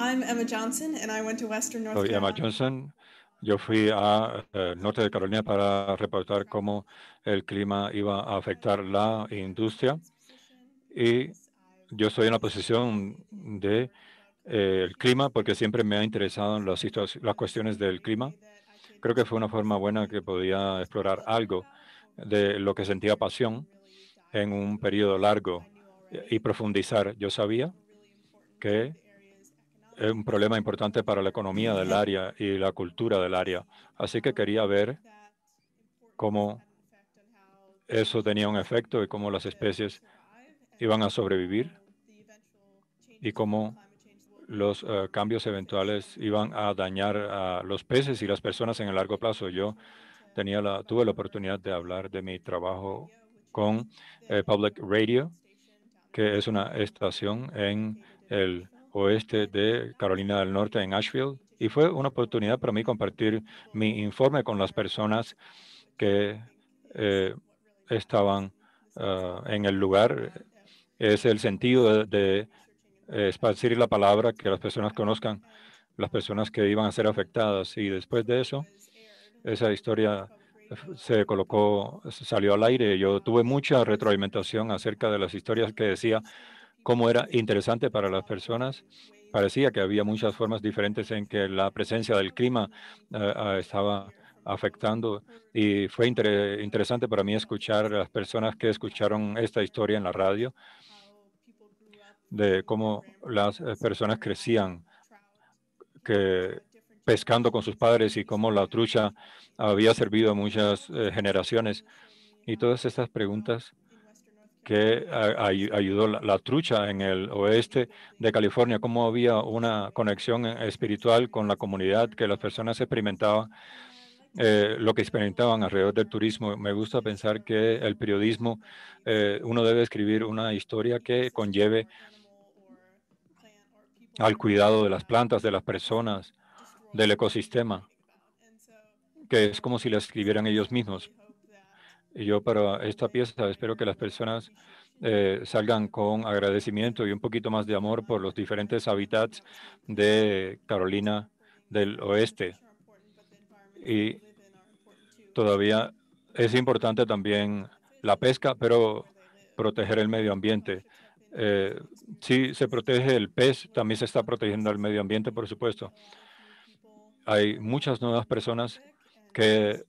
I'm Emma Johnson and I went to Western North Soy Emma Johnson. Yo fui a eh, norte de Carolina para reportar cómo el clima iba a afectar la industria y yo estoy en la posición de eh, clima porque siempre me ha interesado en las, las cuestiones del clima. Creo que fue una forma buena que podía explorar algo de lo que sentía pasión en un periodo largo y profundizar. Yo sabía que es un problema importante para la economía del área y la cultura del área. Así que quería ver cómo eso tenía un efecto y cómo las especies iban a sobrevivir y cómo los eh, cambios eventuales iban a dañar a los peces y las personas en el largo plazo. Yo tenía la, tuve la oportunidad de hablar de mi trabajo con eh, Public Radio, que es una estación en el oeste de Carolina del Norte, en Asheville, y fue una oportunidad para mí compartir mi informe con las personas que eh, estaban en el lugar es el sentido de, eh, esparcir la palabra, que las personas conozcan las personas que iban a ser afectadas. Y después de eso, esa historia eh, se colocó, salió al aire. Yo tuve mucha retroalimentación acerca de las historias que decía cómo era interesante para las personas. Parecía que había muchas formas diferentes en que la presencia del clima eh, estaba afectando y fue interesante para mí escuchar a las personas que escucharon esta historia en la radio de cómo las eh, personas crecían que pescando con sus padres y cómo la trucha había servido a muchas eh, generaciones. Y todas estas preguntas que ayudó la, trucha en el oeste de California, cómo había una conexión eh, espiritual con la comunidad que las personas experimentaban, lo que experimentaban alrededor del turismo. Me gusta pensar que el periodismo, uno debe escribir una historia que conlleve al cuidado de las plantas, de las personas, del ecosistema, que es como si la escribieran ellos mismos. Y yo para esta pieza espero que las personas eh, salgan con agradecimiento y un poquito más de amor por los diferentes hábitats de Carolina del Oeste. Y todavía es importante también la pesca, pero proteger el medio ambiente. Eh, si se protege el pez, también se está protegiendo el medio ambiente, por supuesto. Hay muchas nuevas personas que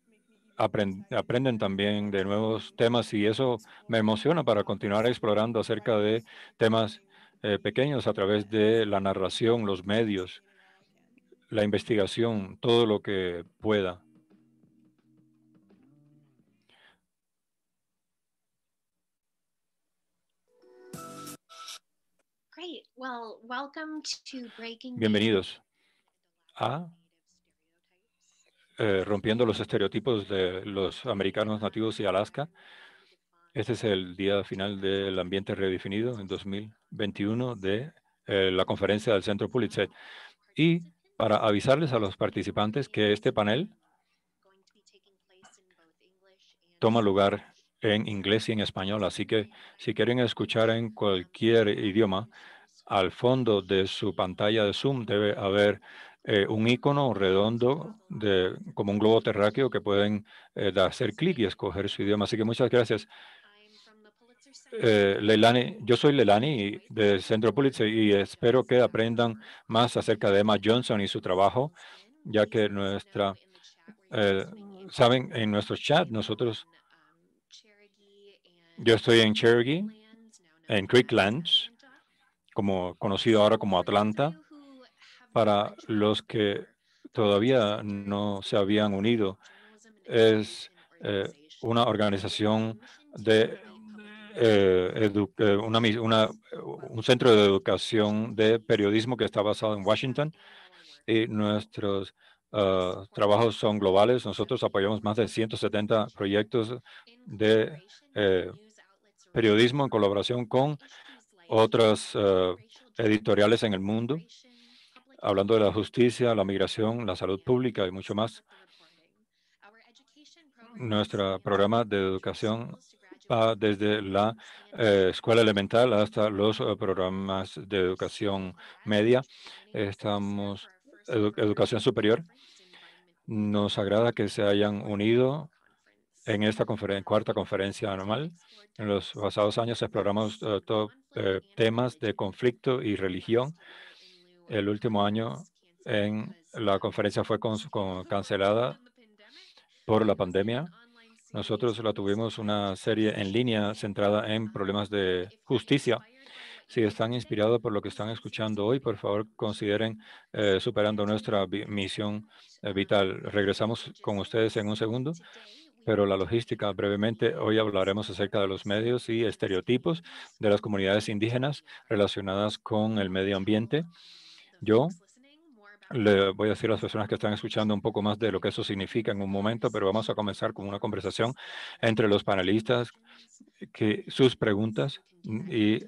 aprenden también de nuevos temas y eso me emociona para continuar explorando acerca de temas eh, pequeños a través de la narración, los medios, la investigación, todo lo que pueda. Bienvenidos a eh, Rompiendo los estereotipos de los americanos nativos y Alaska. Este es el día final del ambiente redefinido en 2021 de eh, la conferencia del Centro Pulitzer. Y para avisarles a los participantes que este panel toma lugar en inglés y en español, así que si quieren escuchar en cualquier idioma, al fondo de su pantalla de Zoom debe haber eh, un icono redondo de, como un globo terráqueo que pueden eh, hacer clic y escoger su idioma. Así que muchas gracias. Eh, Leilani, yo soy Leilani del Centro Pulitzer y espero que aprendan más acerca de Emma Johnson y su trabajo, ya que nuestra, saben, en nuestro chat nosotros, yo estoy en Cherokee, en Creeklands, como conocido ahora como Atlanta, para los que todavía no se habían unido, es eh, una organización de eh, eh, un centro de educación de periodismo que está basado en Washington y nuestros ah, trabajos son globales. Nosotros apoyamos más de 170 proyectos de periodismo en colaboración con otras eh, editoriales en el mundo, hablando de la justicia, la migración, la salud pública y mucho más. Nuestro programa de educación va desde la eh, escuela elemental hasta los eh, programas de educación media. Estamos educación superior. Nos agrada que se hayan unido en esta cuarta conferencia anual, en los pasados años exploramos eh, eh, temas de conflicto y religión. El último año en la conferencia fue cancelada por la pandemia. Nosotros la tuvimos una serie en línea centrada en problemas de justicia. Si están inspirados por lo que están escuchando hoy, por favor consideren eh, superando nuestra misión vital. Regresamos con ustedes en un segundo pero la logística brevemente. Hoy hablaremos acerca de los medios y estereotipos de las comunidades indígenas relacionadas con el medio ambiente. Yo le voy a decir a las personas que están escuchando un poco más de lo que eso significa en un momento, pero vamos a comenzar con una conversación entre los panelistas, que sus preguntas y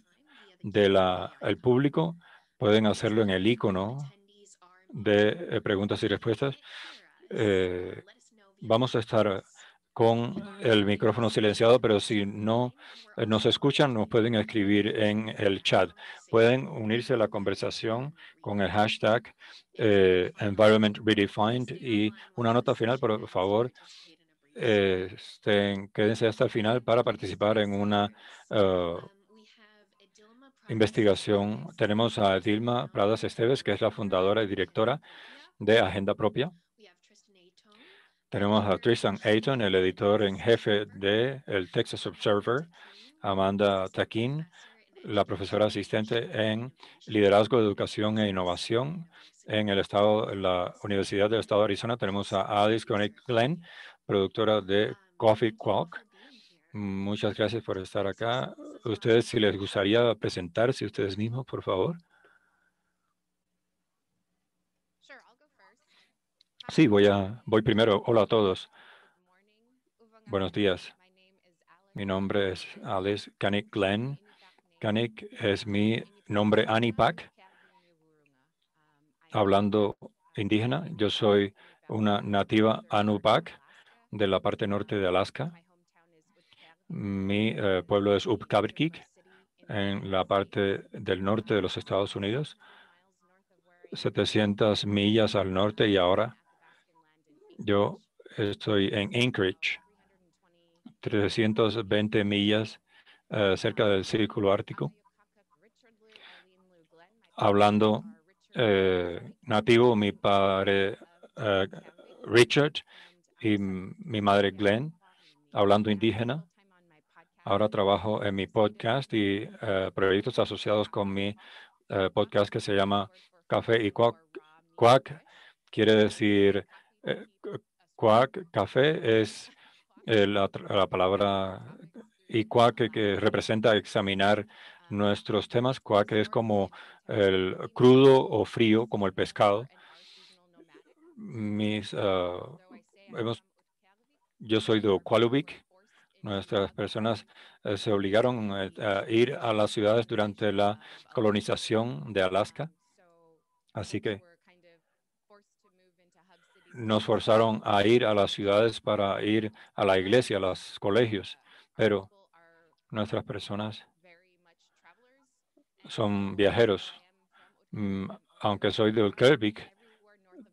del el público pueden hacerlo en el icono de eh, preguntas y respuestas. Eh, vamos a estar con el micrófono silenciado, pero si no eh, nos escuchan, nos pueden escribir en el chat. Pueden unirse a la conversación con el hashtag eh, Environment Redefined y una nota final, por favor. estén, quédense hasta el final para participar en una eh, investigación. Tenemos a Dilma Pradas Esteves, que es la fundadora y directora de Agenda Propia. Tenemos a Tristan Ayton, el editor en jefe de el Texas Observer, Amanda Taquín, la profesora asistente en Liderazgo, de Educación e Innovación en el estado, la Universidad del Estado de Arizona. Tenemos a Alice Connick Glenn, productora de Coffee Quark. Muchas gracias por estar acá. Ustedes, si les gustaría presentarse ustedes mismos, por favor. Sí, voy, a, voy primero. Hola a todos. Buenos días. Mi nombre es Alice Kanik Glenn. Kanik es mi nombre Anipak. Hablando indígena, yo soy una nativa Anupak de la parte norte de Alaska. Mi eh, pueblo es Upkabirkik, en la parte del norte de los Estados Unidos, 700 millas al norte y ahora yo estoy en Anchorage, 320 millas eh, cerca del Círculo Ártico, hablando eh, nativo, mi padre eh, Richard y mi madre Glenn, hablando indígena. Ahora trabajo en mi podcast y proyectos asociados con mi podcast que se llama Café y Cuac, Quack quiere decir eh, cuac, café, es eh, la, palabra y quack eh, que representa examinar nuestros temas. Quack es como el crudo o frío, como el pescado. Mis, ah, yo soy de Kualubik. Nuestras personas se obligaron a ir a las ciudades durante la colonización de Alaska. Así que nos forzaron a ir a las ciudades para ir a la iglesia, a los colegios, pero nuestras personas son viajeros. Mm, aunque soy del Kelvik,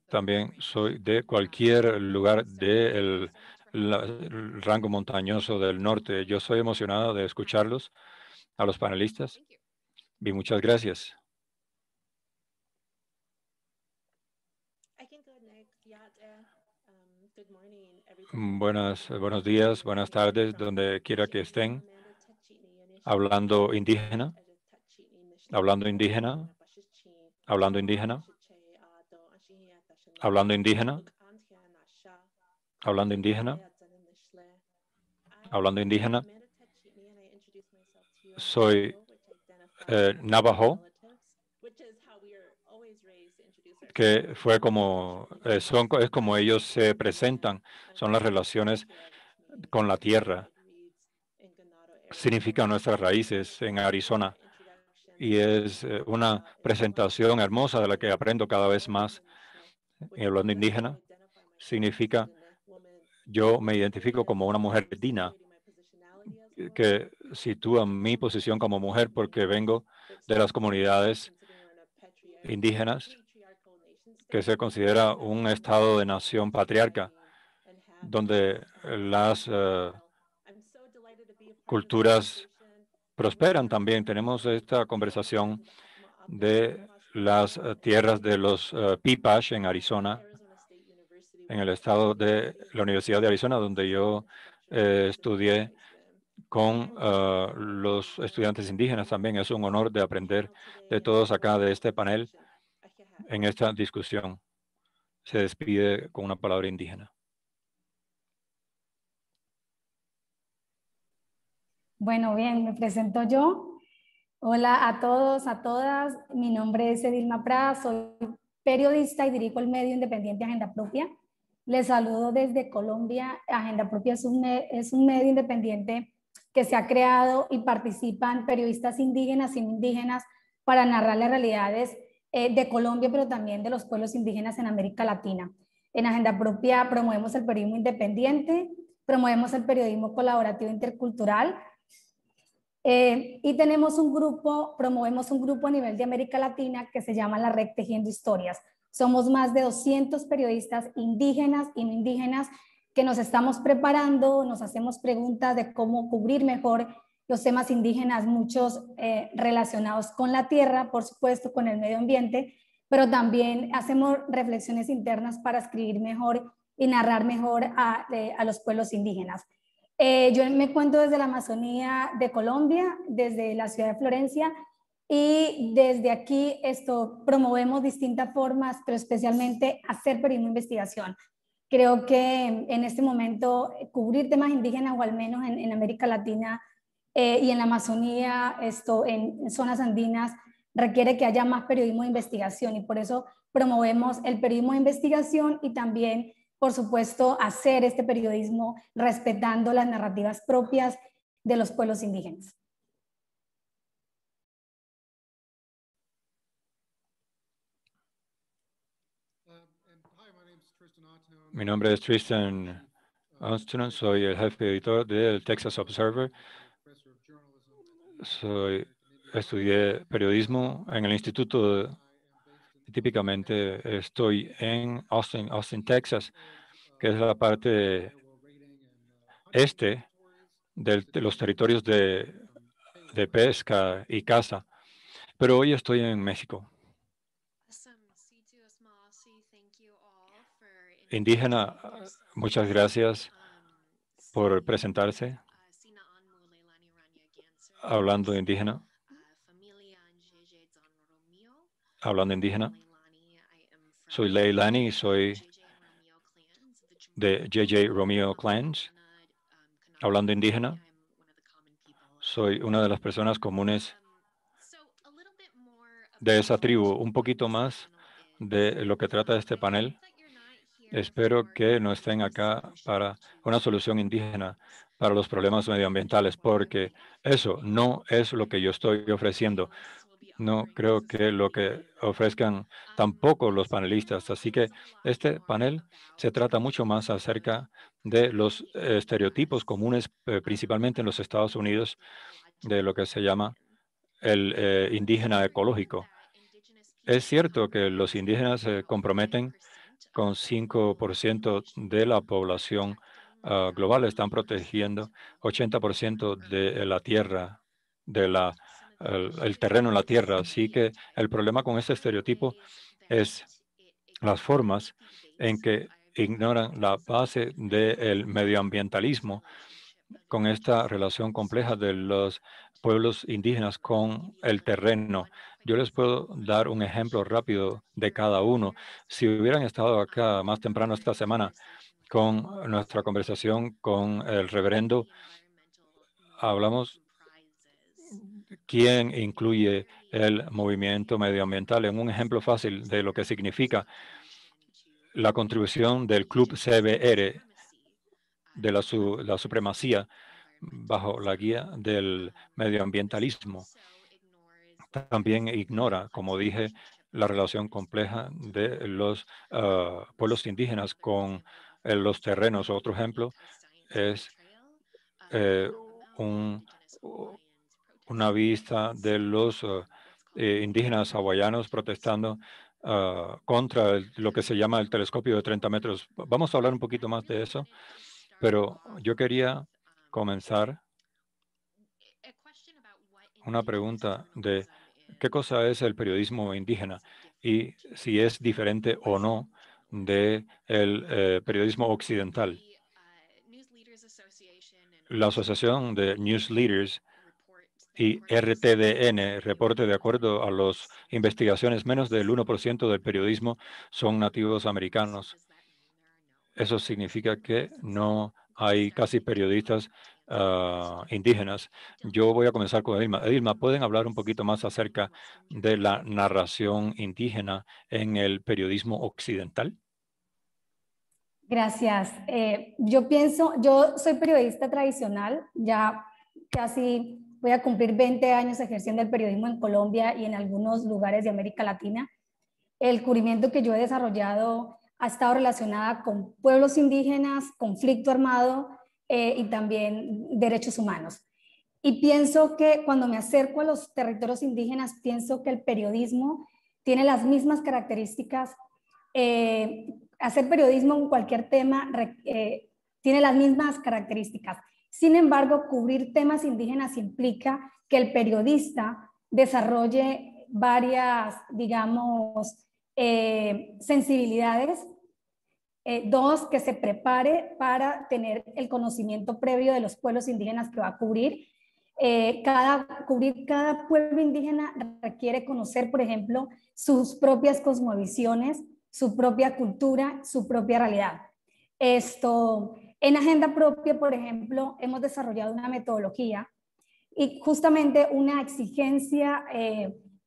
también soy de cualquier lugar del rango montañoso del norte. Yo soy emocionado de escucharlos, a los panelistas, y muchas gracias. Buenas, eh, buenos días, buenas tardes, donde quiera que estén. Hablando indígena, hablando indígena, hablando indígena, hablando indígena, hablando indígena, hablando indígena. Soy eh, navajo que fue como, eh, son, es como ellos se presentan, son las relaciones con la tierra. Significa nuestras raíces en Arizona. Y es eh, una presentación hermosa de la que aprendo cada vez más. Y hablando indígena, significa yo me identifico como una mujer dina, que sitúa mi posición como mujer porque vengo de las comunidades indígenas que se considera un estado de nación patriarca, donde las eh, culturas prosperan también. Tenemos esta conversación de las eh, tierras de los eh, Pipas en Arizona, en el estado de la Universidad de Arizona, donde yo estudié con los estudiantes indígenas también. Es un honor de aprender de todos acá de este panel en esta discusión se despide con una palabra indígena. Bueno, bien, me presento yo. Hola a todos, a todas. Mi nombre es Edilma Prada. soy periodista y dirijo el medio independiente Agenda Propia. Les saludo desde Colombia. Agenda Propia es un, medio independiente que se ha creado y participan periodistas indígenas y no indígenas para narrar las realidades eh, de Colombia, pero también de los pueblos indígenas en América Latina. En Agenda Propia promovemos el periodismo independiente, promovemos el periodismo colaborativo intercultural eh, y tenemos un grupo, promovemos un grupo a nivel de América Latina que se llama la Red Tejiendo Historias. Somos más de 200 periodistas indígenas y no indígenas que nos estamos preparando, nos hacemos preguntas de cómo cubrir mejor los temas indígenas, muchos eh, relacionados con la tierra, por supuesto, con el medio ambiente, pero también hacemos reflexiones internas para escribir mejor y narrar mejor a, eh, a los pueblos indígenas. Eh, yo me cuento desde la Amazonía de Colombia, desde la ciudad de Florencia, y desde aquí esto promovemos distintas formas, pero especialmente hacer periodismo investigación. Creo que en este momento cubrir temas indígenas o al menos en, en América Latina eh, y en la Amazonía, esto, en zonas andinas, requiere que haya más periodismo de investigación y por eso promovemos el periodismo de investigación y también, por supuesto, hacer este periodismo respetando las narrativas propias de los pueblos indígenas. Mi nombre es Tristan Austin, soy el jefe editor del Texas Observer soy, estudié periodismo en el instituto. típicamente estoy en Austin, Austin, Texas, que es la parte este de los territorios de, de pesca y caza. Pero hoy estoy en México. Indígena, muchas gracias por presentarse hablando indígena. Hablando indígena. Soy Leilani, soy de JJ Romeo Clans. Hablando indígena. Soy una de las personas comunes de esa tribu. Un poquito más de lo que trata este panel. Espero que no estén acá para una solución indígena para los problemas medioambientales, porque eso no es lo que yo estoy ofreciendo. No creo que lo que ofrezcan tampoco los panelistas. Así que este panel se trata mucho más acerca de los estereotipos comunes, eh, principalmente en los Estados Unidos, de lo que se llama el eh, indígena ecológico. Es cierto que los indígenas se comprometen con 5% de la población ah, global están protegiendo 80% de la tierra, de la, el, terreno en la tierra. Así que el problema con este estereotipo es las formas en que ignoran la base del medioambientalismo con esta relación compleja de los pueblos indígenas con el terreno. Yo les puedo dar un ejemplo rápido de cada uno. Si hubieran estado acá más temprano esta semana con nuestra conversación con el reverendo, hablamos quién incluye el movimiento medioambiental en un ejemplo fácil de lo que significa la contribución del Club CBR de la, su, la supremacía bajo la guía del medioambientalismo. También ignora, como dije, la relación compleja de los ah, pueblos indígenas con eh, los terrenos. Otro ejemplo es eh, una vista de los ah, eh, indígenas hawaianos protestando ah, contra lo que se llama el telescopio de 30 metros. Vamos a hablar un poquito más de eso. Pero yo quería comenzar una pregunta de qué cosa es el periodismo indígena y si es diferente o no del de el eh, periodismo occidental. La Asociación de News Leaders y RTDN, reporte de acuerdo a las investigaciones, menos del 1% del periodismo son nativos americanos eso significa que no hay casi periodistas ah, indígenas. Yo voy a comenzar con Edilma. Edilma, ¿pueden hablar un poquito más acerca de la narración indígena en el periodismo occidental? Gracias. Eh, yo pienso, yo soy periodista tradicional, ya casi voy a cumplir 20 años ejerciendo el periodismo en Colombia y en algunos lugares de América Latina. El cubrimiento que yo he desarrollado ha estado relacionada con pueblos indígenas, conflicto armado eh, y también derechos humanos. Y pienso que cuando me acerco a los territorios indígenas, pienso que el periodismo tiene las mismas características. Eh, hacer periodismo en cualquier tema eh, tiene las mismas características. Sin embargo, cubrir temas indígenas implica que el periodista desarrolle varias, digamos, eh, sensibilidades. Eh, dos, que se prepare para tener el conocimiento previo de los pueblos indígenas que va a cubrir. Eh, cada, cubrir cada pueblo indígena requiere conocer, por ejemplo, sus propias cosmovisiones, su propia cultura, su propia realidad. Esto, en Agenda Propia, por ejemplo, hemos desarrollado una metodología y justamente una exigencia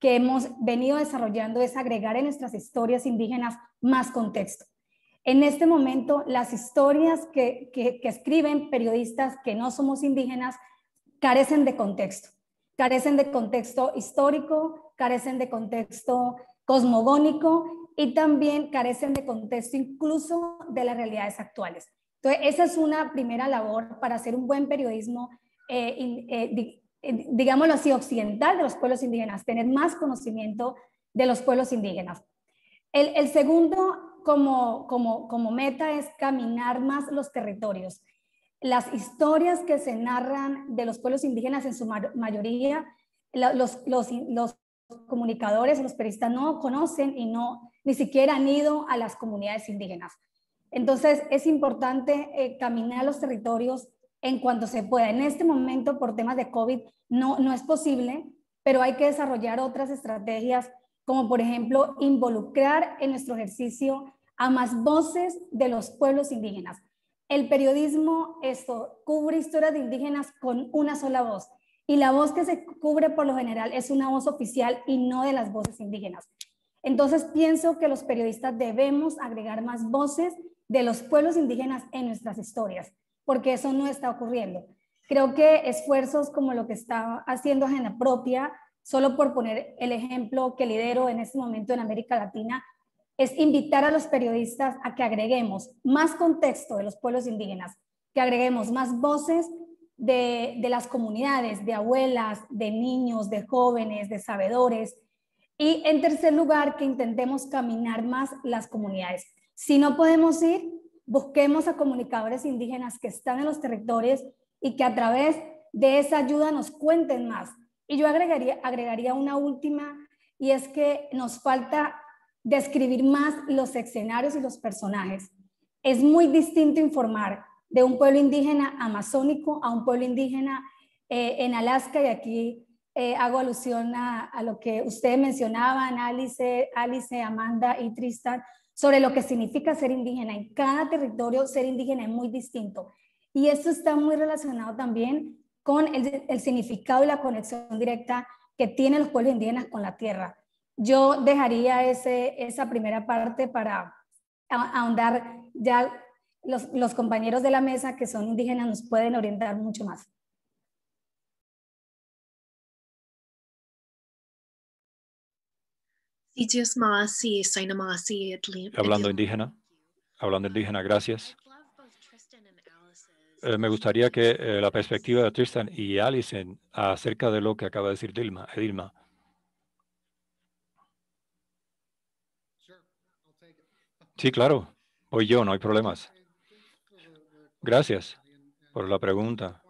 que hemos venido desarrollando es agregar en nuestras historias indígenas más contexto. En este momento, las historias que, que, escriben periodistas que no somos indígenas carecen de contexto, carecen de contexto histórico, carecen de contexto cosmogónico y también carecen de contexto incluso de las realidades actuales. Entonces, esa es una primera labor para hacer un buen periodismo eh, eh, eh, digámoslo así, occidental de los pueblos indígenas, tener más conocimiento de los pueblos indígenas. El, segundo como, meta es caminar más los territorios. Las historias que se narran de los pueblos indígenas en su mayoría, los, comunicadores, los periodistas no conocen y no ni siquiera han ido a las comunidades indígenas. Entonces es importante eh, caminar los territorios, en cuanto se pueda. En este momento, por temas de COVID, no, no es posible, pero hay que desarrollar otras estrategias, como por ejemplo involucrar en nuestro ejercicio a más voces de los pueblos indígenas. El periodismo esto, cubre historias de indígenas con una sola voz y la voz que se cubre por lo general es una voz oficial y no de las voces indígenas. Entonces pienso que los periodistas debemos agregar más voces de los pueblos indígenas en nuestras historias porque eso no está ocurriendo. Creo que esfuerzos como lo que está haciendo Agena Propia, solo por poner el ejemplo que lidero en este momento en América Latina, es invitar a los periodistas a que agreguemos más contexto de los pueblos indígenas, que agreguemos más voces de, de, las comunidades, de abuelas, de niños, de jóvenes, de sabedores. Y en tercer lugar, que intentemos caminar más las comunidades. Si no podemos ir, busquemos a comunicadores indígenas que están en los territorios y que a través de esa ayuda nos cuenten más. Y yo agregaría, una última, y es que nos falta describir más los escenarios y los personajes. Es muy distinto informar de un pueblo indígena amazónico a un pueblo indígena eh, en Alaska, y aquí eh, hago alusión a, lo que ustedes mencionaban, Alice, Alice, Amanda y Tristan, sobre lo que significa ser indígena. En cada territorio ser indígena es muy distinto. Y esto está muy relacionado también con el, significado y la conexión directa que tienen los pueblos indígenas con la tierra. Yo dejaría esa primera parte para ahondar ya los compañeros de la mesa que son indígenas nos pueden orientar mucho más. Hablando indígena, hablando indígena, gracias. Eh, me gustaría que eh, la perspectiva de Tristan y Alison acerca de lo que acaba de decir Dilma. Dilma. Sí, claro. Hoy yo, no hay problemas. Gracias por la pregunta,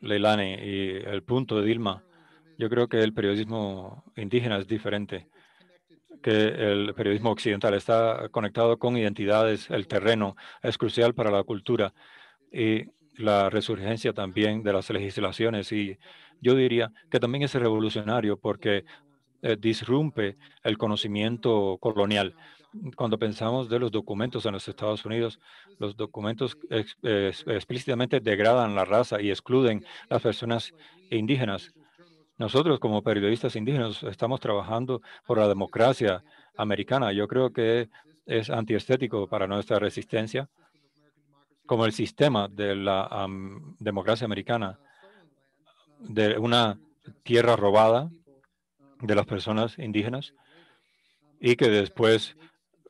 Leilani. Y el punto de Dilma, yo creo que el periodismo indígena es diferente que el periodismo occidental está conectado con identidades, el terreno es crucial para la cultura y la resurgencia también de las legislaciones. Y yo diría que también es revolucionario porque eh, disrumpe el conocimiento colonial. Cuando pensamos de los documentos en los Estados Unidos, los documentos explícitamente degradan la raza y excluden las personas indígenas nosotros como periodistas indígenas estamos trabajando por la democracia americana. Yo creo que es antiestético para nuestra resistencia, como el sistema de la democracia americana, de una tierra robada de las personas indígenas y que después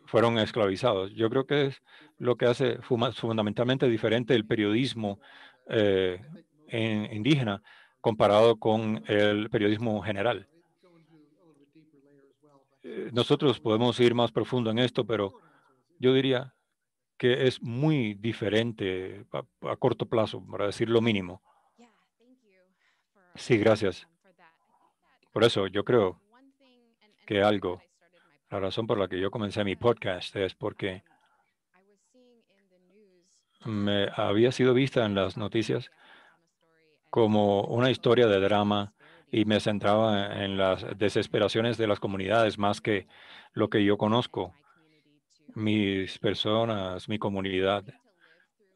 fueron esclavizados. Yo creo que es lo que hace fundamentalmente diferente el periodismo eh, indígena comparado con el periodismo general. Eh, nosotros podemos ir más profundo en esto, pero yo diría que es muy diferente a, corto plazo, para decir lo mínimo. Sí, gracias. Por eso yo creo que algo, la razón por la que yo comencé mi podcast es porque me había sido vista en las noticias como una historia de drama y me centraba en las desesperaciones de las comunidades más que lo que yo conozco. Mis personas, mi comunidad,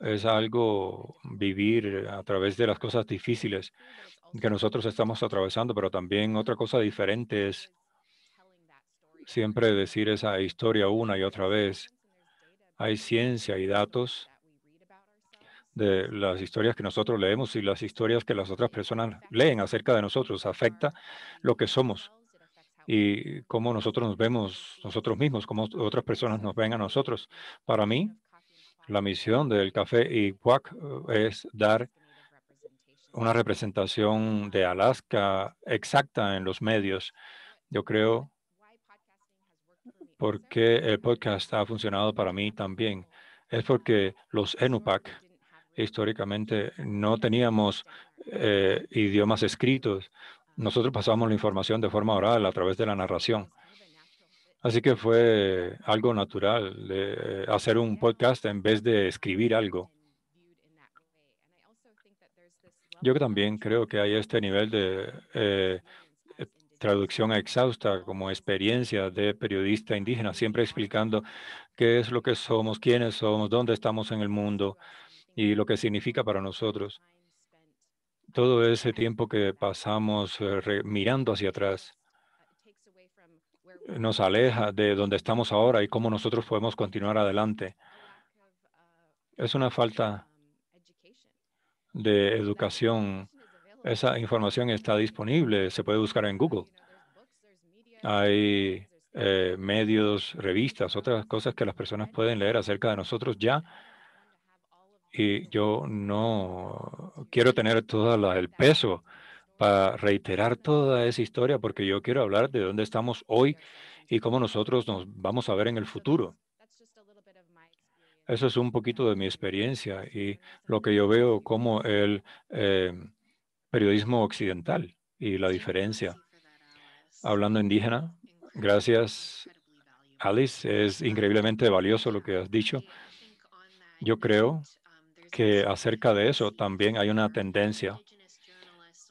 es algo vivir a través de las cosas difíciles que nosotros estamos atravesando, pero también otra cosa diferente es siempre decir esa historia una y otra vez. Hay ciencia y datos de las historias que nosotros leemos y las historias que las otras personas leen acerca de nosotros, afecta lo que somos y cómo nosotros nos vemos nosotros mismos, cómo otras personas nos ven a nosotros. Para mí, la misión del Café Iguac eh, es dar una representación de Alaska exacta en los medios. Yo creo porque el podcast ha funcionado para mí también. Es porque los enupac históricamente no teníamos eh, idiomas escritos. Nosotros pasábamos la información de forma oral a través de la narración. Así que fue algo natural eh, hacer un podcast en vez de escribir algo. Yo también creo que hay este nivel de eh, traducción exhausta como experiencia de periodista indígena, siempre explicando qué es lo que somos, quiénes somos, dónde estamos en el mundo, y lo que significa para nosotros. Todo ese tiempo que pasamos eh, mirando hacia atrás eh, nos aleja de donde estamos ahora y cómo nosotros podemos continuar adelante. Es una falta de educación. Esa información está disponible, se puede buscar en Google. Hay eh, medios, revistas, otras cosas que las personas pueden leer acerca de nosotros ya y yo no quiero tener todo el peso para reiterar toda esa historia porque yo quiero hablar de dónde estamos hoy y cómo nosotros nos vamos a ver en el futuro. Eso es un poquito de mi experiencia y lo que yo veo como el eh, periodismo occidental y la diferencia. Hablando indígena, gracias Alice, es increíblemente valioso lo que has dicho. Yo creo que acerca de eso también hay una tendencia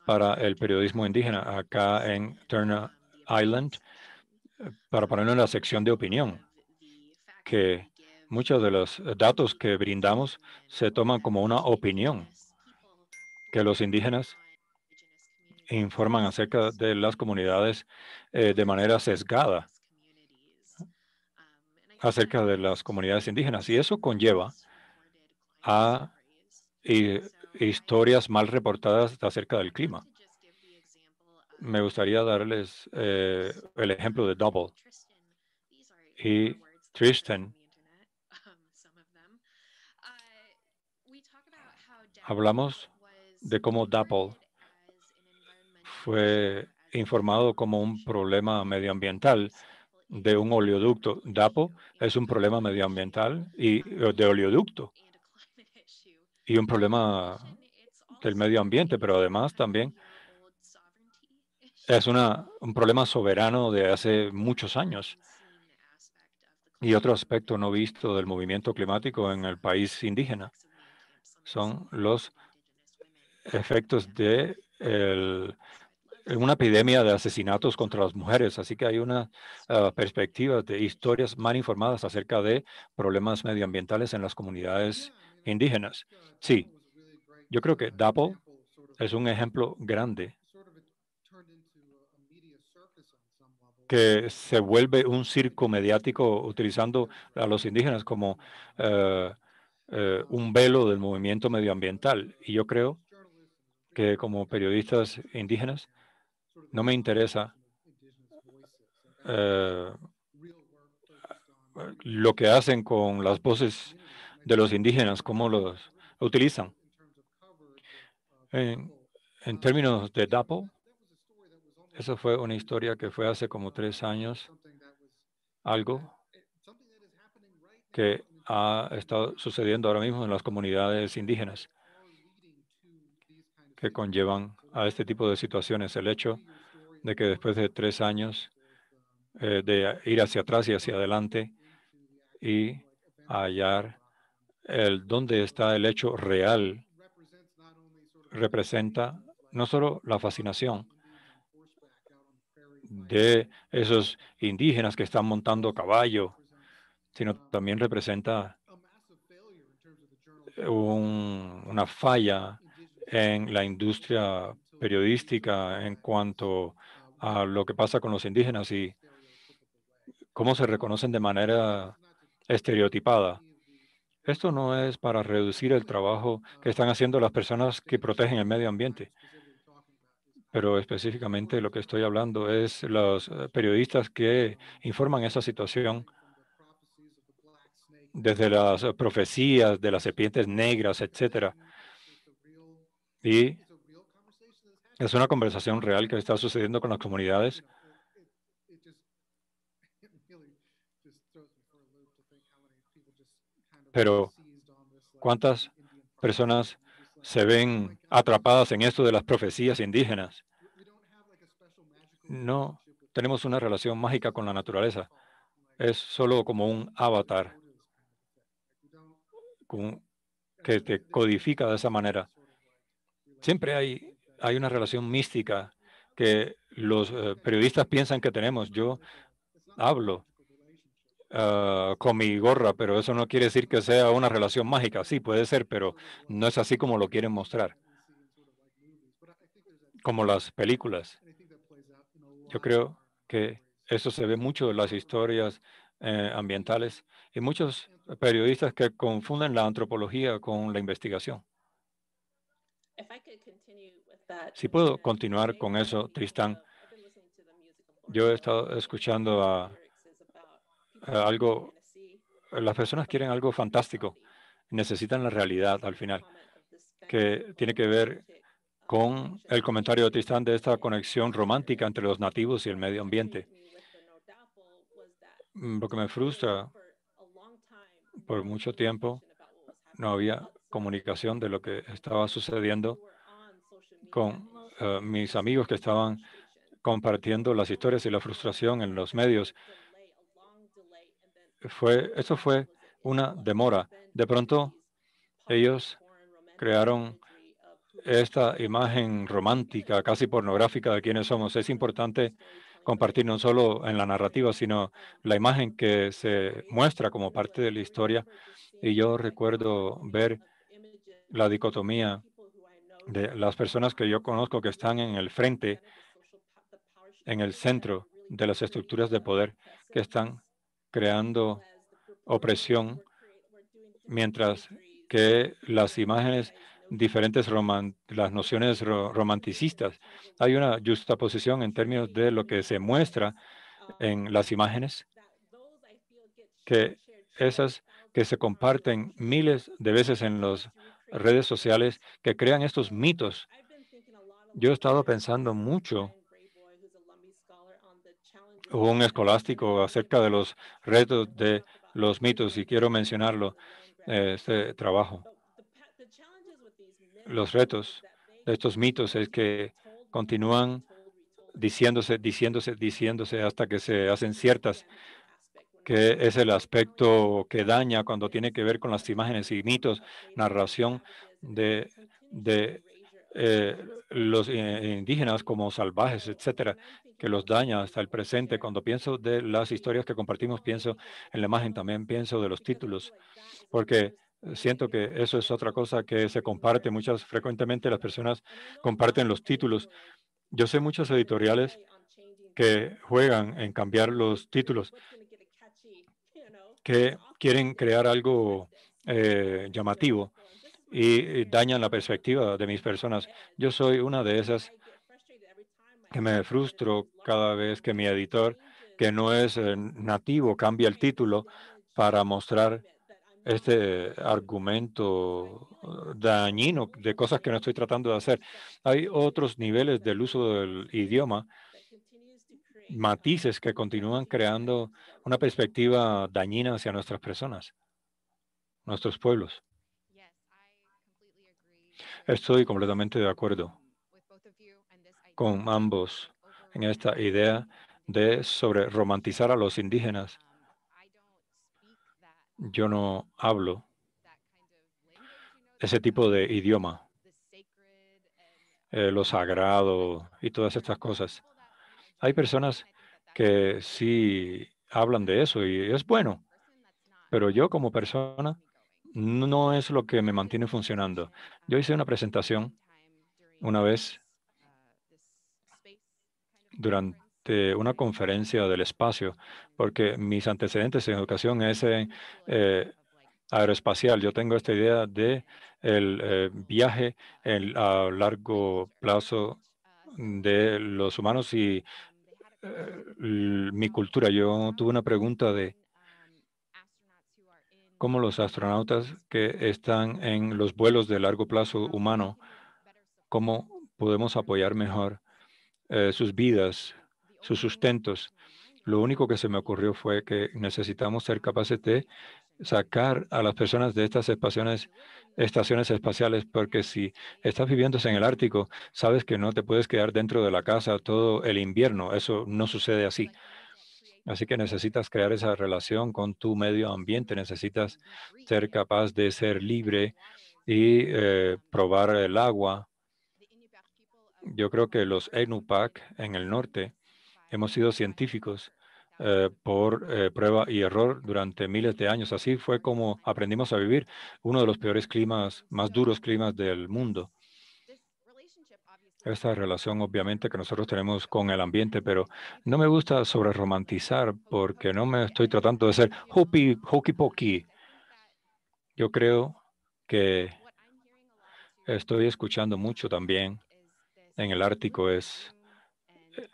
para el periodismo indígena acá en Turner Island para ponerlo en la sección de opinión, que muchos de los datos que brindamos se toman como una opinión que los indígenas informan acerca de las comunidades eh, de manera sesgada acerca de las comunidades indígenas. Y eso conlleva a historias mal reportadas acerca del clima. Me gustaría darles eh, el ejemplo de Double y Tristan. Hablamos de cómo Dapple fue informado como un problema medioambiental de un oleoducto. DAPO es un problema medioambiental y de oleoducto y un problema del medio ambiente, pero además también es una, un problema soberano de hace muchos años. Y otro aspecto no visto del movimiento climático en el país indígena son los efectos de el, una epidemia de asesinatos contra las mujeres. Así que hay una ah, perspectiva de historias mal informadas acerca de problemas medioambientales en las comunidades indígenas. Sí, yo creo que DAPO es un ejemplo grande que se vuelve un circo mediático utilizando a los indígenas como eh, eh, un velo del movimiento medioambiental. Y yo creo que como periodistas indígenas no me interesa eh, lo que hacen con las voces de los indígenas, cómo los utilizan. En, en términos de DAPO, eso fue una historia que fue hace como tres años, algo que ha estado sucediendo ahora mismo en las comunidades indígenas que conllevan a este tipo de situaciones. El hecho de que después de tres años eh, de ir hacia atrás y hacia adelante y hallar el dónde está el hecho real representa no solo la fascinación de esos indígenas que están montando caballo, sino también representa una falla en la industria periodística en cuanto a lo que pasa con los indígenas y cómo se reconocen de manera estereotipada. Esto no es para reducir el trabajo que están haciendo las personas que protegen el medio ambiente, pero específicamente lo que estoy hablando es los eh, periodistas que informan esa situación desde las eh, profecías de las serpientes negras, etc. Y es una conversación real que está sucediendo con las comunidades pero ¿cuántas personas se ven atrapadas en esto de las profecías indígenas? No tenemos una relación mágica con la naturaleza. Es solo como un avatar que te codifica de esa manera. Siempre hay, una relación mística que los eh, periodistas piensan que tenemos. Yo hablo Ah, con mi gorra, pero eso no quiere decir que sea una relación mágica. Sí, puede ser, pero no es así como lo quieren mostrar, como las películas. Yo creo que eso se ve mucho en las historias eh, ambientales y muchos periodistas que confunden la antropología con la investigación. Si puedo continuar con eso, Tristan, yo he estado escuchando a eh, algo, las personas quieren algo fantástico, necesitan la realidad al final, que tiene que ver con el comentario de Tristan de esta conexión romántica entre los nativos y el medio ambiente. Mm, lo que me frustra, por mucho tiempo no había comunicación de lo que estaba sucediendo con eh, mis amigos que estaban compartiendo las historias y la frustración en los medios fue, eso fue una demora. De pronto, ellos crearon esta imagen romántica, casi pornográfica de quienes somos. Es importante compartir no solo en la narrativa, sino la imagen que se muestra como parte de la historia. Y yo recuerdo ver la dicotomía de las personas que yo conozco que están en el frente, en el centro de las estructuras de poder, que están creando opresión, mientras que las imágenes diferentes, las nociones romanticistas. Hay una justa posición en términos de lo que se muestra en las imágenes, que esas que se comparten miles de veces en las redes sociales, que crean estos mitos. Yo he estado pensando mucho un escolástico acerca de los retos de los mitos y quiero mencionarlo, eh, este trabajo. Los retos de estos mitos es que continúan diciéndose, diciéndose, diciéndose hasta que se hacen ciertas, que es el aspecto que daña cuando tiene que ver con las imágenes y mitos, narración de, de los eh, indígenas como salvajes, etcétera, que los daña hasta el presente. Cuando pienso de las historias que compartimos, pienso en la imagen, también pienso de los títulos, porque siento que eso es otra cosa que se comparte. Muchas frecuentemente las personas comparten los títulos. Yo sé muchos editoriales que juegan en cambiar los títulos, que quieren crear algo eh, llamativo y dañan la perspectiva de mis personas. Yo soy una de esas que me frustro cada vez que mi editor, que no es eh, nativo, cambia el título para mostrar este argumento dañino de cosas que no estoy tratando de hacer. Hay otros niveles del uso del idioma, matices que continúan creando una perspectiva dañina hacia nuestras personas, nuestros pueblos. Estoy completamente de acuerdo con ambos en esta idea de sobre romantizar a los indígenas. Yo no hablo ese tipo de idioma, eh, lo sagrado y todas estas cosas. Hay personas que sí hablan de eso y es bueno, pero yo como persona no es lo que me mantiene funcionando. Yo hice una presentación una vez durante una conferencia del espacio, porque mis antecedentes en educación es en eh, aeroespacial. Yo tengo esta idea de el eh, viaje a largo plazo de los humanos y eh, mi cultura. Yo tuve una pregunta de como los astronautas que están en los vuelos de largo plazo humano, cómo podemos apoyar mejor eh, sus vidas, sus sustentos. Lo único que se me ocurrió fue que necesitamos ser capaces de sacar a las personas de estas estaciones espaciales, porque si estás viviendo en el Ártico, sabes que no te puedes quedar dentro de la casa todo el invierno. Eso no sucede así. Así que necesitas crear esa relación con tu medio ambiente, necesitas ser capaz de ser libre y eh, probar el agua. Yo creo que los Enupac en el norte hemos sido científicos eh, por eh, prueba y error durante miles de años. Así fue como aprendimos a vivir uno de los peores climas, más duros climas del mundo esta relación obviamente que nosotros tenemos con el ambiente, pero no me gusta sobre romantizar porque no me estoy tratando de ser hopi, hokey pokey. Yo creo que estoy escuchando mucho también en el Ártico es eh,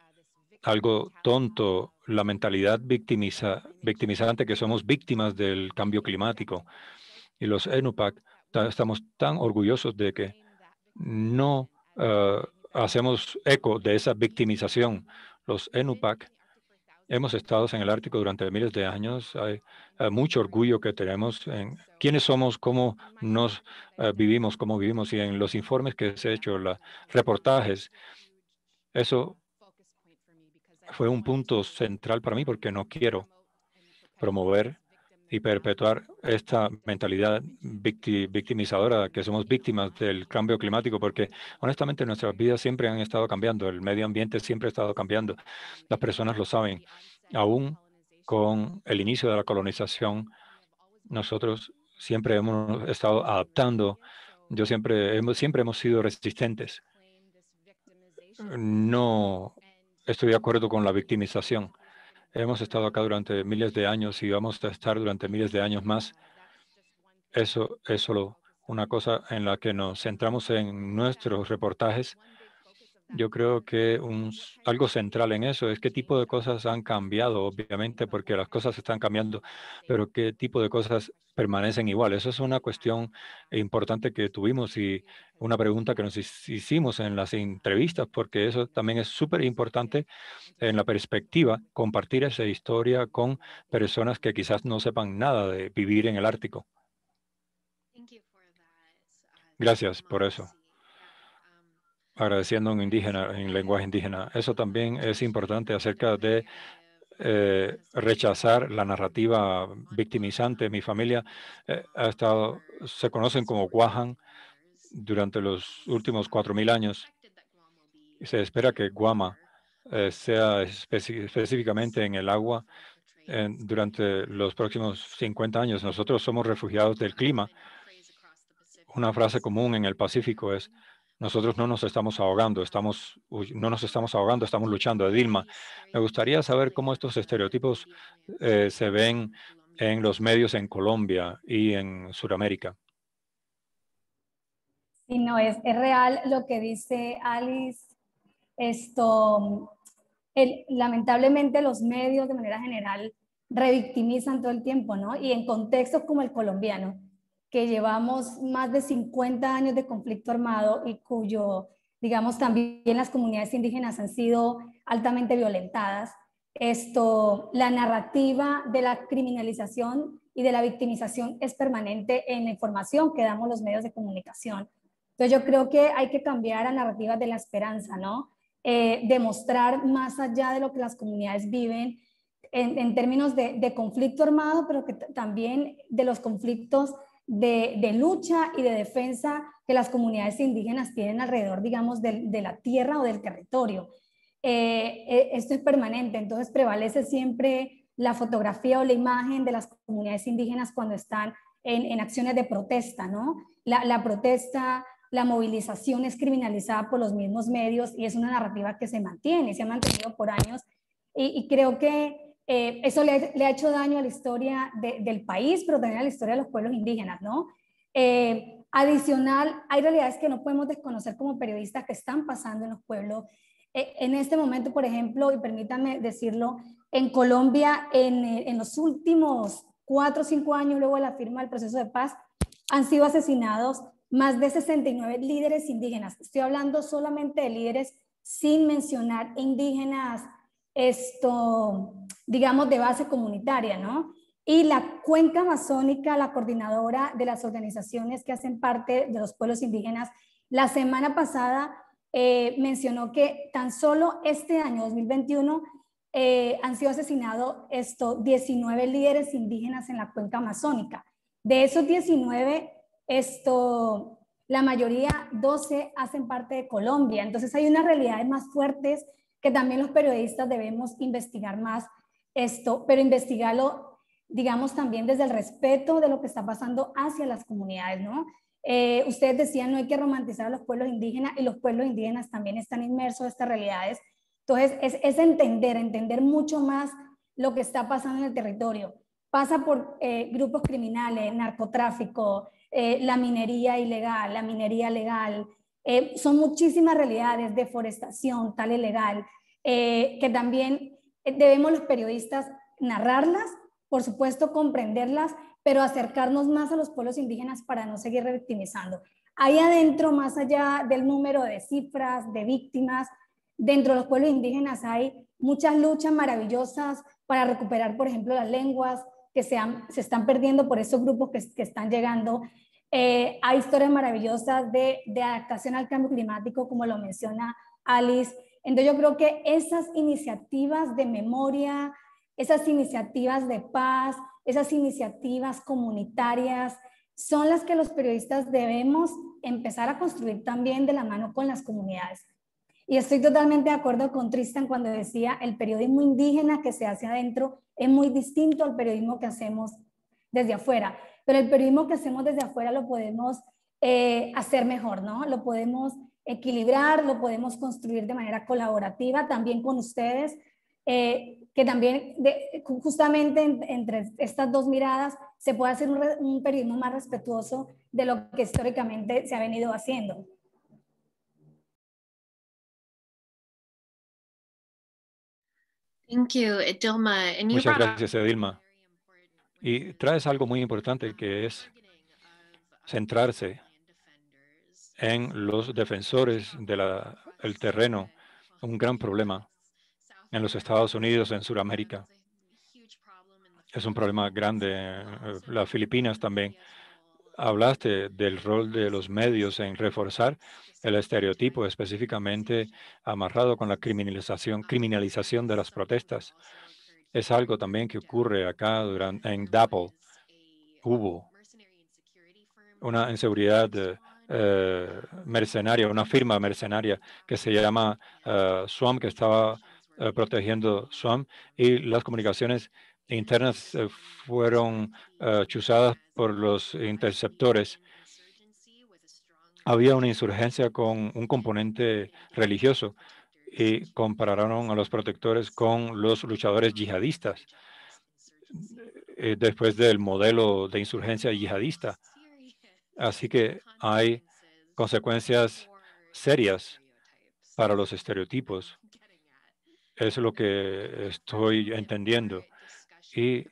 algo tonto, la mentalidad victimiza, victimizante que somos víctimas del cambio climático. Y los ENUPAC estamos tan orgullosos de que no eh, hacemos eco de esa victimización. Los ENUPAC hemos estado en el Ártico durante miles de años. Hay, eh, mucho orgullo que tenemos en quiénes somos, cómo nos eh, vivimos, cómo vivimos. Y en los informes que se han hecho, los reportajes, eso fue un punto central para mí porque no quiero promover y perpetuar esta mentalidad victimizadora, que somos víctimas del cambio climático, porque honestamente nuestras vidas siempre han estado cambiando, el medio ambiente siempre ha estado cambiando, las personas lo saben. Aún con el inicio de la colonización, nosotros siempre hemos estado adaptando, yo siempre hemos, siempre hemos sido resistentes. No estoy de acuerdo con la victimización Hemos estado acá durante miles de años y vamos a estar durante miles de años más. Eso es solo una cosa en la que nos centramos en nuestros reportajes yo creo que un, algo central en eso es qué tipo de cosas han cambiado, obviamente, porque las cosas están cambiando, pero qué tipo de cosas permanecen igual. Eso es una cuestión importante que tuvimos y una pregunta que nos hicimos en las entrevistas, porque eso también es súper importante en la perspectiva, compartir esa historia con personas que quizás no sepan nada de vivir en el Ártico. Uh, Gracias por eso agradeciendo un indígena en lenguaje indígena. Eso también es importante acerca de eh, rechazar la narrativa victimizante. Mi familia eh, ha estado, se conocen como Guajan durante los últimos cuatro mil años. Se espera que Guama eh, sea específicamente en el agua durante los próximos 50 años. Nosotros somos refugiados del clima. Una frase común en el Pacífico es, nosotros no nos estamos ahogando, estamos, no nos estamos ahogando, estamos luchando. Dilma, me gustaría saber cómo estos estereotipos eh, se ven en los medios en Colombia y en Sudamérica. Sí, no, es, real lo que dice Alice. Esto, lamentablemente los medios de manera general revictimizan todo el tiempo, ¿no? Y en contextos como el colombiano, que llevamos más de 50 años de conflicto armado y cuyo, digamos, también las comunidades indígenas han sido altamente violentadas. Esto, la narrativa de la criminalización y de la victimización es permanente en la información que damos los medios de comunicación. Entonces yo creo que hay que cambiar a narrativas de la esperanza, ¿no? Eh, demostrar más allá de lo que las comunidades viven en, términos de, de conflicto armado, pero que también de los conflictos de, lucha y de defensa que las comunidades indígenas tienen alrededor, digamos, de, la tierra o del territorio. Eh, eh, esto es permanente, entonces prevalece siempre la fotografía o la imagen de las comunidades indígenas cuando están en, acciones de protesta, ¿no? La, protesta, la movilización es criminalizada por los mismos medios y es una narrativa que se mantiene, se ha mantenido por años y creo que eh, eso le, ha hecho daño a la historia del país, pero también a la historia de los pueblos indígenas, ¿no? Eh, adicional, hay realidades que no podemos desconocer como periodistas que están pasando en los pueblos. Eh, en este momento, por ejemplo, y permítanme decirlo, en Colombia, en, en los últimos cuatro o cinco años luego de la firma del proceso de paz, han sido asesinados más de 69 líderes indígenas. Estoy hablando solamente de líderes sin mencionar indígenas esto, digamos, de base comunitaria, ¿no? Y la Cuenca Amazónica, la coordinadora de las organizaciones que hacen parte de los pueblos indígenas, la semana pasada eh, mencionó que tan solo este año, 2021, eh, han sido asesinados estos 19 líderes indígenas en la cuenca amazónica. De esos 19, esto, la mayoría, 12, hacen parte de Colombia. Entonces hay unas realidades más fuertes que también los periodistas debemos investigar más esto, pero investigarlo, digamos, también desde el respeto de lo que está pasando hacia las comunidades, ¿no? Eh, ustedes decían, no hay que romantizar a los pueblos indígenas y los pueblos indígenas también están inmersos en estas realidades. Entonces, es, entender, entender mucho más lo que está pasando en el territorio. Pasa por eh, grupos criminales, narcotráfico, eh, la minería ilegal, la minería legal, eh, son muchísimas realidades, deforestación, tal ilegal, legal, eh, que también eh, debemos los periodistas narrarlas, por supuesto comprenderlas, pero acercarnos más a los pueblos indígenas para no seguir revictimizando. Ahí adentro, más allá del número de cifras, de víctimas, dentro de los pueblos indígenas hay muchas luchas maravillosas para recuperar, por ejemplo, las lenguas que se, se están perdiendo por esos grupos que, que están llegando eh, hay historias maravillosas de, adaptación al cambio climático, como lo menciona Alice. Entonces yo creo que esas iniciativas de memoria, esas iniciativas de paz, esas iniciativas comunitarias, son las que los periodistas debemos empezar a construir también de la mano con las comunidades. Y estoy totalmente de acuerdo con Tristan cuando decía, el periodismo indígena que se hace adentro es muy distinto al periodismo que hacemos desde afuera pero el periodismo que hacemos desde afuera lo podemos eh, hacer mejor, ¿no? Lo podemos equilibrar, lo podemos construir de manera colaborativa también con ustedes, eh, que también de, justamente entre estas dos miradas se puede hacer un, un periodismo más respetuoso de lo que históricamente se ha venido haciendo. Thank you, Muchas gracias, Edilma. Y traes algo muy importante que es centrarse en los defensores del terreno, un gran problema en los Estados Unidos, en Sudamérica. Es un problema grande. Eh, las Filipinas también. Hablaste del rol de los medios en reforzar el estereotipo específicamente amarrado con la criminalización, criminalización de las protestas. Es algo también que ocurre acá durante, en DAPL. Hubo um, una inseguridad eh, eh, mercenaria, una firma mercenaria que se llama eh, SWAM, que estaba protegiendo SWAM, y las comunicaciones internas fueron chuzadas por los interceptores. Um, um, Había una insurgencia con un componente religioso y eh, compararon a los protectores con los luchadores yihadistas eh, después del modelo de insurgencia yihadista. Así que hay consecuencias serias para los estereotipos. Es lo que estoy entendiendo. Y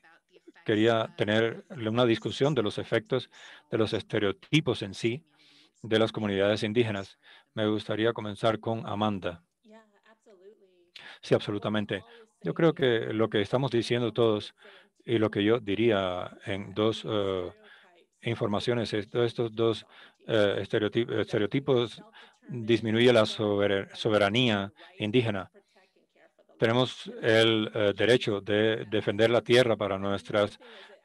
quería tener una discusión de los efectos de los estereotipos en sí de las comunidades indígenas. Me gustaría comenzar con Amanda. Sí, absolutamente. Yo creo que lo que estamos diciendo todos y lo que yo diría en dos eh, informaciones, estos dos eh, estereotipos disminuye la soberanía indígena. Tenemos el eh, derecho de defender la tierra para nuestras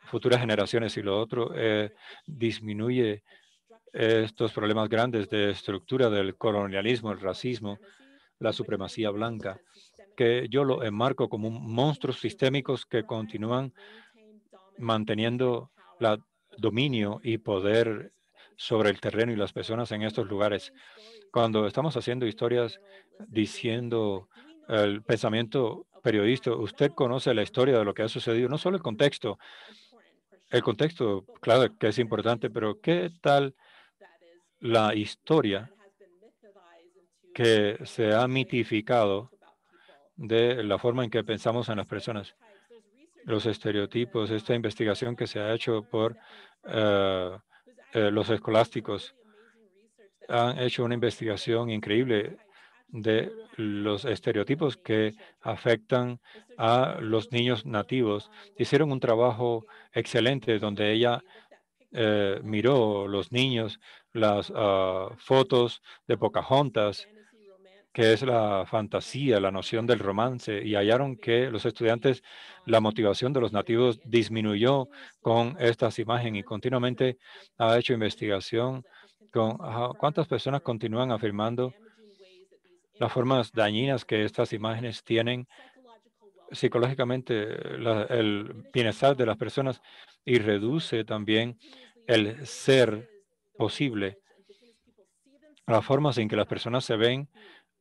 futuras generaciones y lo otro disminuye estos problemas grandes de estructura del colonialismo, el racismo, la supremacía blanca que yo lo enmarco como monstruos sistémicos que continúan manteniendo la dominio y poder sobre el terreno y las personas en estos lugares. Cuando estamos haciendo historias diciendo el pensamiento periodista, usted conoce la historia de lo que ha sucedido, no solo el contexto. El contexto, claro que es importante, pero ¿qué tal la historia que se ha mitificado de la forma en que pensamos en las personas. Los estereotipos, esta investigación que se ha hecho por eh, eh, los escolásticos, han hecho una investigación increíble de los estereotipos que afectan a los niños nativos. Hicieron un trabajo excelente donde ella eh, miró los niños, las ah, fotos de Pocahontas que es la fantasía, la noción del romance, y hallaron que los estudiantes, la motivación de los nativos disminuyó con estas imágenes y continuamente ha hecho investigación con cuántas personas continúan afirmando las formas dañinas que estas imágenes tienen psicológicamente el bienestar de las personas y reduce también el ser posible, Las formas en que las personas se ven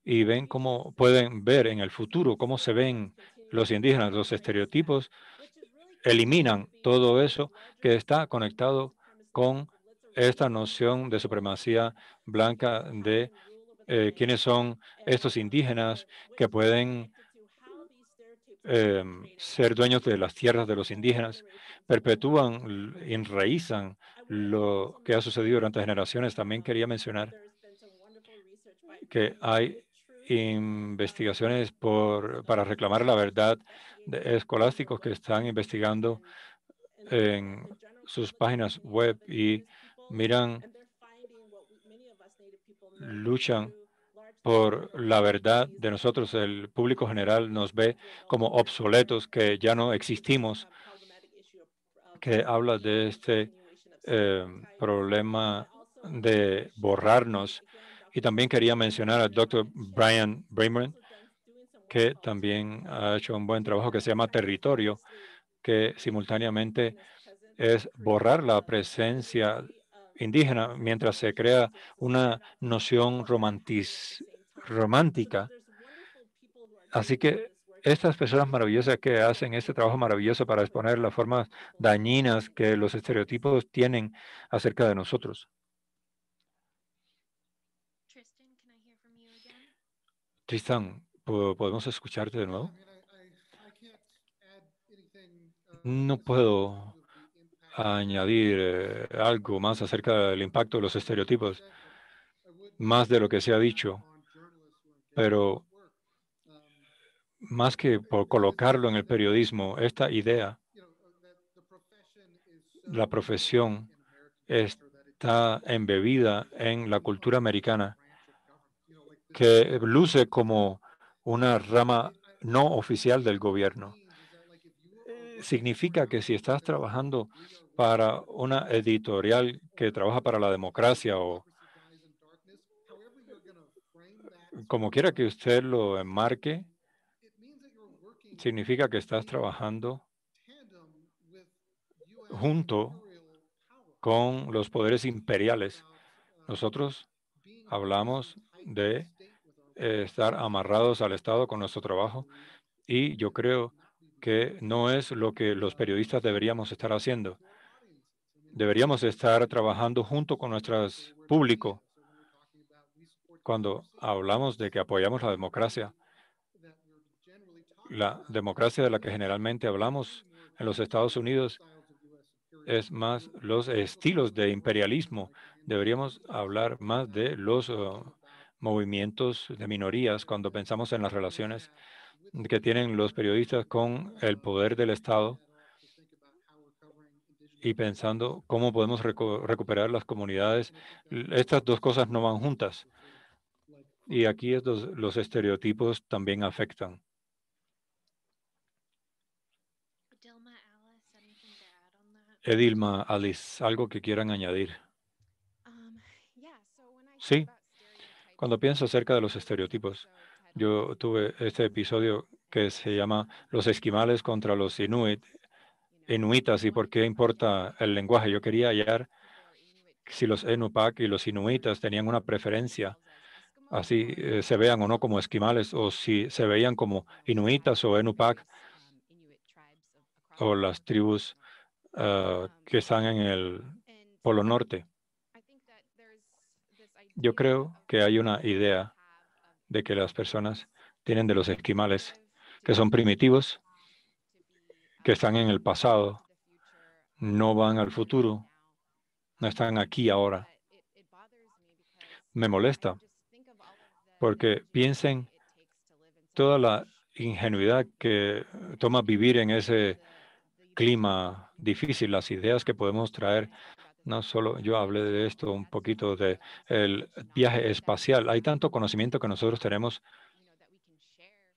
y ven cómo pueden ver en el futuro cómo se ven los indígenas, los estereotipos, eliminan todo eso que está conectado con esta noción de supremacía blanca de eh, quiénes son estos indígenas que pueden em, ser dueños de las tierras de los indígenas, perpetúan, enraizan lo que ha sucedido durante generaciones. También quería mencionar que hay investigaciones por, para reclamar la verdad de escolásticos que están investigando en sus páginas web y miran, luchan por la verdad de nosotros. El público general nos ve como obsoletos, que ya no existimos, que habla de este eh, problema de borrarnos y también quería mencionar al doctor Brian Bremer, que también ha hecho un buen trabajo que se llama Territorio, que simultáneamente es borrar la presencia indígena mientras se crea una noción romántica. Así que estas personas maravillosas que hacen este trabajo maravilloso para exponer las formas dañinas que los estereotipos tienen acerca de nosotros. Tristan, ¿podemos escucharte de nuevo? No puedo añadir eh, algo más acerca del impacto de los estereotipos, más de lo que se ha dicho, pero más que por colocarlo en el periodismo, esta idea, la profesión está embebida en la cultura americana que luce como una rama no oficial del gobierno. Eh, significa que si estás trabajando para una editorial que trabaja para la democracia o como quiera que usted lo enmarque, significa que estás trabajando junto con los poderes imperiales. Nosotros hablamos de eh, estar amarrados al Estado con nuestro trabajo y yo creo que no es lo que los periodistas deberíamos estar haciendo. Deberíamos estar trabajando junto con nuestro público. Cuando hablamos de que apoyamos la democracia, la democracia de la que generalmente hablamos en los Estados Unidos es más los estilos de imperialismo. Deberíamos hablar más de los oh, movimientos de minorías cuando pensamos en las relaciones que tienen los periodistas con el poder del Estado y pensando cómo podemos recuperar las comunidades. Estas dos cosas no van juntas. Y aquí los estereotipos también afectan. Edilma, eh, Alice, algo que quieran añadir. Um, sí, cuando pienso acerca de los estereotipos, yo tuve este episodio que se llama Los esquimales contra los inuit, inuitas y por qué importa el lenguaje. Yo quería hallar si los Enupac y los inuitas tenían una preferencia, así eh, se vean o no como esquimales, o si se veían como inuitas o Enupak, o las tribus ah, que están en el Polo Norte. Yo creo que hay una idea de que las personas tienen de los esquimales, que son primitivos, que están en el pasado, no van al futuro, no están aquí ahora. Me molesta porque piensen toda la ingenuidad que toma vivir en ese clima difícil, las ideas que podemos traer no solo yo hablé de esto un poquito de el viaje espacial. Hay tanto conocimiento que nosotros tenemos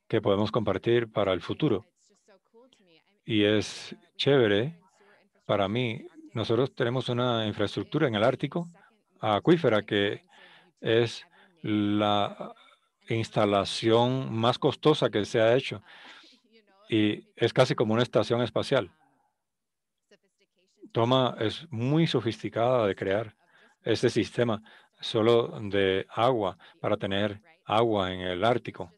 que podemos compartir para el futuro. Y es chévere para mí. Nosotros tenemos una infraestructura en el Ártico acuífera que es la instalación más costosa que se ha hecho y es casi como una estación espacial toma es muy sofisticada de crear. Este sistema solo de agua para tener agua en el Ártico.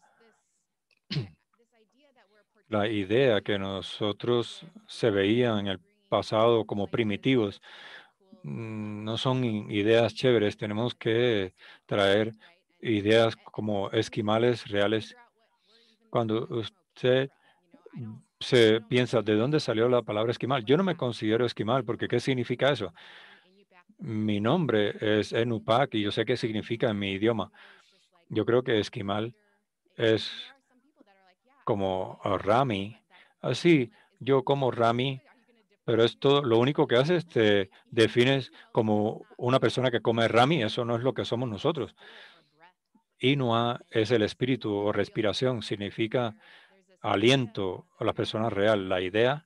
La idea que nosotros se veían en el pasado como primitivos mm, no son ideas chéveres. Tenemos que traer ideas como esquimales reales. Cuando usted se piensa, ¿de dónde salió la palabra esquimal? Yo no me considero esquimal, porque ¿qué significa eso? Mi nombre es Enupak y yo sé qué significa en mi idioma. Yo creo que esquimal es como ah, Rami. Así, ah, yo como Rami, pero esto lo único que haces te defines como una persona que come Rami. Eso no es lo que somos nosotros. Inua es el espíritu o respiración, significa aliento a las personas real la idea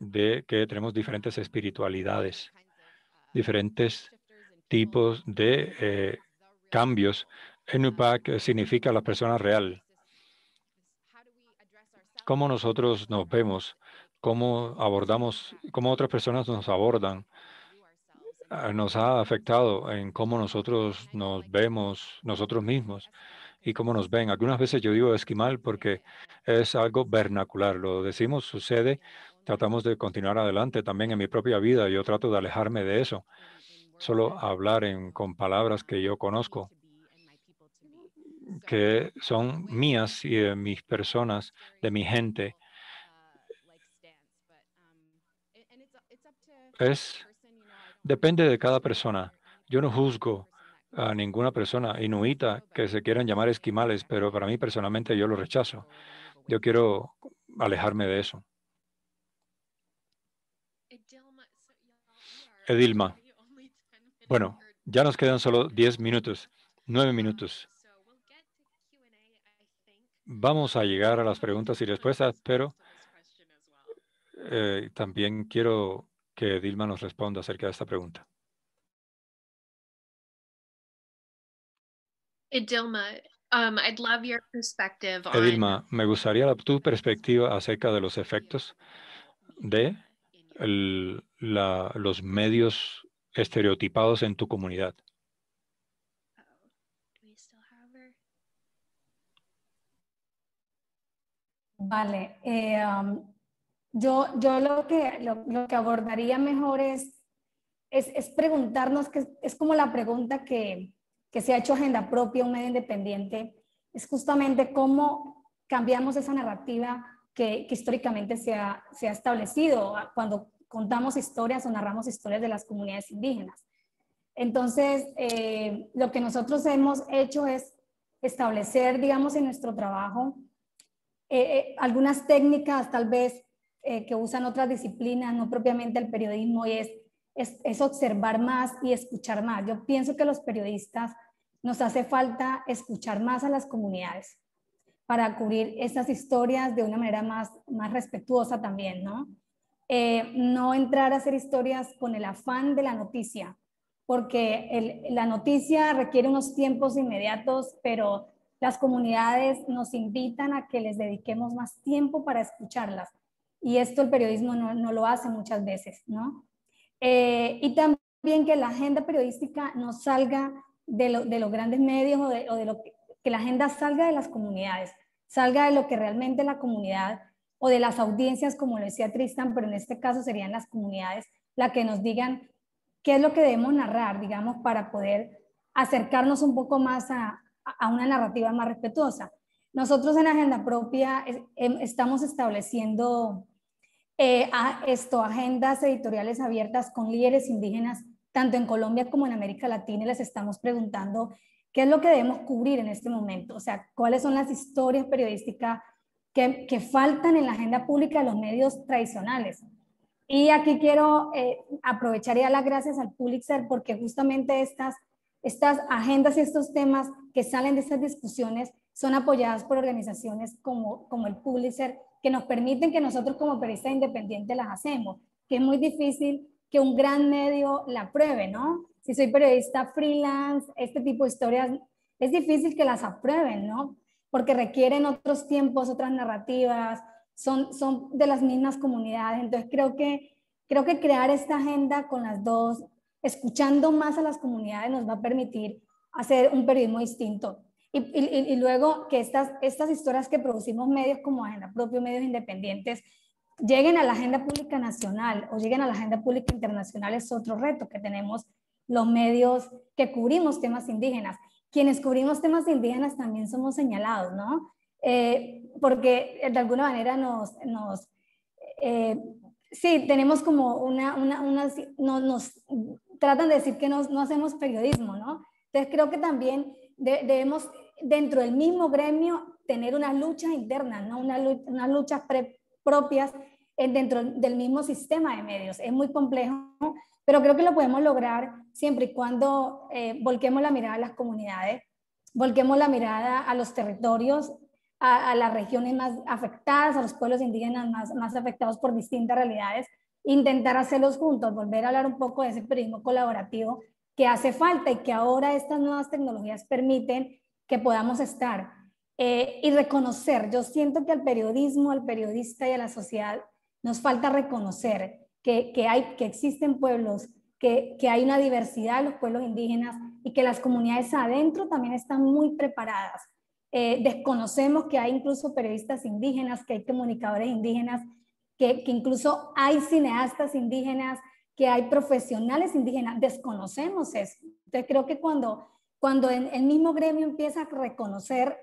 de que tenemos diferentes espiritualidades, diferentes tipos de eh, cambios. UPAC significa las personas real. Cómo nosotros nos vemos, cómo abordamos, cómo otras personas nos abordan, ah, nos ha afectado en cómo nosotros nos vemos nosotros mismos y cómo nos ven. Algunas veces yo digo esquimal porque es algo vernacular, lo decimos, sucede, tratamos de continuar adelante también en mi propia vida, yo trato de alejarme de eso, solo hablar en, con palabras que yo conozco, que son mías y de mis personas, de mi gente. Es, depende de cada persona. Yo no juzgo a ninguna persona inuita que se quieran llamar esquimales, pero para mí personalmente yo lo rechazo. Yo quiero alejarme de eso. Edilma, bueno, ya nos quedan solo 10 minutos, 9 minutos. Vamos a llegar a las preguntas y respuestas, pero eh, también quiero que Edilma nos responda acerca de esta pregunta. Edilma, um, eh, me gustaría tu perspectiva acerca de los efectos de la, los medios estereotipados en tu comunidad. Vale, eh, um, yo, yo lo, que, lo, que abordaría mejor es, es, es preguntarnos, que es como la pregunta que, que se ha hecho agenda propia, un medio independiente, es justamente cómo cambiamos esa narrativa que, históricamente se ha, establecido cuando contamos historias o narramos historias de las comunidades indígenas. Entonces, eh, lo que nosotros hemos hecho es establecer, digamos, en nuestro trabajo eh, eh, algunas técnicas tal vez que usan otras disciplinas, no propiamente el periodismo, y es es, observar más y escuchar más. Yo pienso que los periodistas nos hace falta escuchar más a las comunidades para cubrir esas historias de una manera más, respetuosa también, ¿no? Eh, no entrar a hacer historias con el afán de la noticia, porque la noticia requiere unos tiempos inmediatos, pero las comunidades nos invitan a que les dediquemos más tiempo para escucharlas. Y esto el periodismo no, no lo hace muchas veces, ¿no? Eh, y también que la agenda periodística no salga de, los grandes medios o de, lo que, la agenda salga de las comunidades, salga de lo que realmente la comunidad o de las audiencias, como lo decía Tristan, pero en este caso serían las comunidades la que nos digan qué es lo que debemos narrar, digamos, para poder acercarnos un poco más a, a una narrativa más respetuosa. Nosotros en Agenda Propia eh, em, estamos estableciendo eh, a esto, agendas editoriales abiertas con líderes indígenas, tanto en Colombia como en América Latina, y les estamos preguntando qué es lo que debemos cubrir en este momento, o sea, cuáles son las historias periodísticas que, faltan en la agenda pública de los medios tradicionales. Y aquí quiero eh, aprovechar y dar las gracias al Pulitzer porque justamente estas, estas agendas y estos temas que salen de estas discusiones son apoyadas por organizaciones como, como el Pulitzer que nos permiten que nosotros como periodistas independientes las hacemos, que es muy difícil que un gran medio la apruebe, ¿no? Si soy periodista freelance, este tipo de historias es difícil que las aprueben, ¿no? Porque requieren otros tiempos, otras narrativas, son, son de las mismas comunidades, entonces creo que, creo que crear esta agenda con las dos, escuchando más a las comunidades, nos va a permitir hacer un periodismo distinto. Y, luego que estas, estas historias que producimos medios como Agenda Propio, medios independientes, lleguen a la agenda pública nacional o lleguen a la agenda pública internacional es otro reto que tenemos los medios que cubrimos temas indígenas. Quienes cubrimos temas indígenas también somos señalados, ¿no? Eh, porque de alguna manera nos, nos eh, sí, tenemos como una, una, no, nos tratan de decir que no hacemos periodismo, ¿no? Entonces creo que también debemos dentro del mismo gremio tener unas luchas internas, ¿no? Una lucha, unas luchas propias dentro del mismo sistema de medios. Es muy complejo, pero creo que lo podemos lograr siempre y cuando eh, volquemos la mirada a las comunidades, volquemos la mirada a los territorios, a, a, las regiones más afectadas, a los pueblos indígenas más, más afectados por distintas realidades, intentar hacerlos juntos, volver a hablar un poco de ese periodismo colaborativo que hace falta y que ahora estas nuevas tecnologías permiten que podamos estar eh, y reconocer. Yo siento que al periodismo, al periodista y a la sociedad nos falta reconocer que, que, hay, que existen pueblos, que, que hay una diversidad de los pueblos indígenas y que las comunidades adentro también están muy preparadas. Eh, desconocemos que hay incluso periodistas indígenas, que hay comunicadores indígenas, que, que incluso hay cineastas indígenas, que hay profesionales indígenas. Desconocemos eso. Entonces creo que cuando cuando en, el mismo gremio empieza a reconocer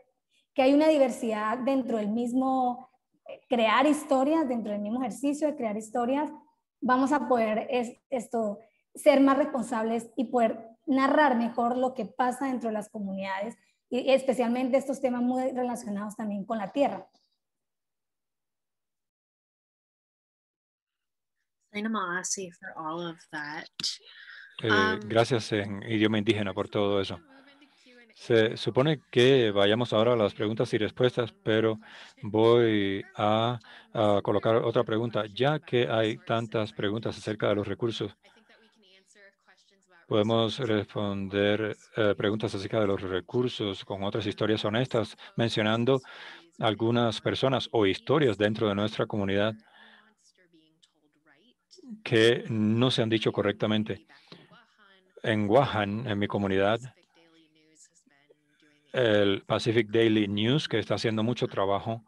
que hay una diversidad dentro del mismo, eh, crear historias, dentro del mismo ejercicio de crear historias, vamos a poder esto, ser más responsables y poder narrar mejor lo que pasa dentro de las comunidades y especialmente estos temas muy relacionados también con la tierra. Eh, um, gracias en idioma indígena por todo eso. Se supone que vayamos ahora a las preguntas y respuestas, pero voy a, colocar otra pregunta. Ya que hay tantas preguntas acerca de los recursos, podemos responder eh, preguntas acerca de los recursos con otras historias honestas, mencionando algunas personas o historias dentro de nuestra comunidad que no se han dicho correctamente. En Wuhan, en mi comunidad, el Pacific Daily News, que está haciendo mucho trabajo.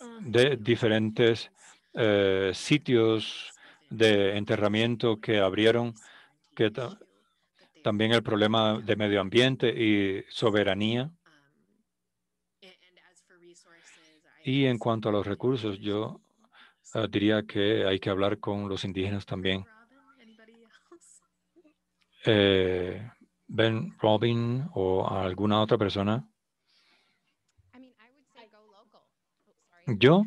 Ah. de diferentes eh, sitios de enterramiento que abrieron, que también el problema de medio ambiente y soberanía. Um, y en cuanto a los recursos, yo eh, diría que hay que hablar con los indígenas también. Eh, ben Robin o alguna otra persona? Oh, Yo,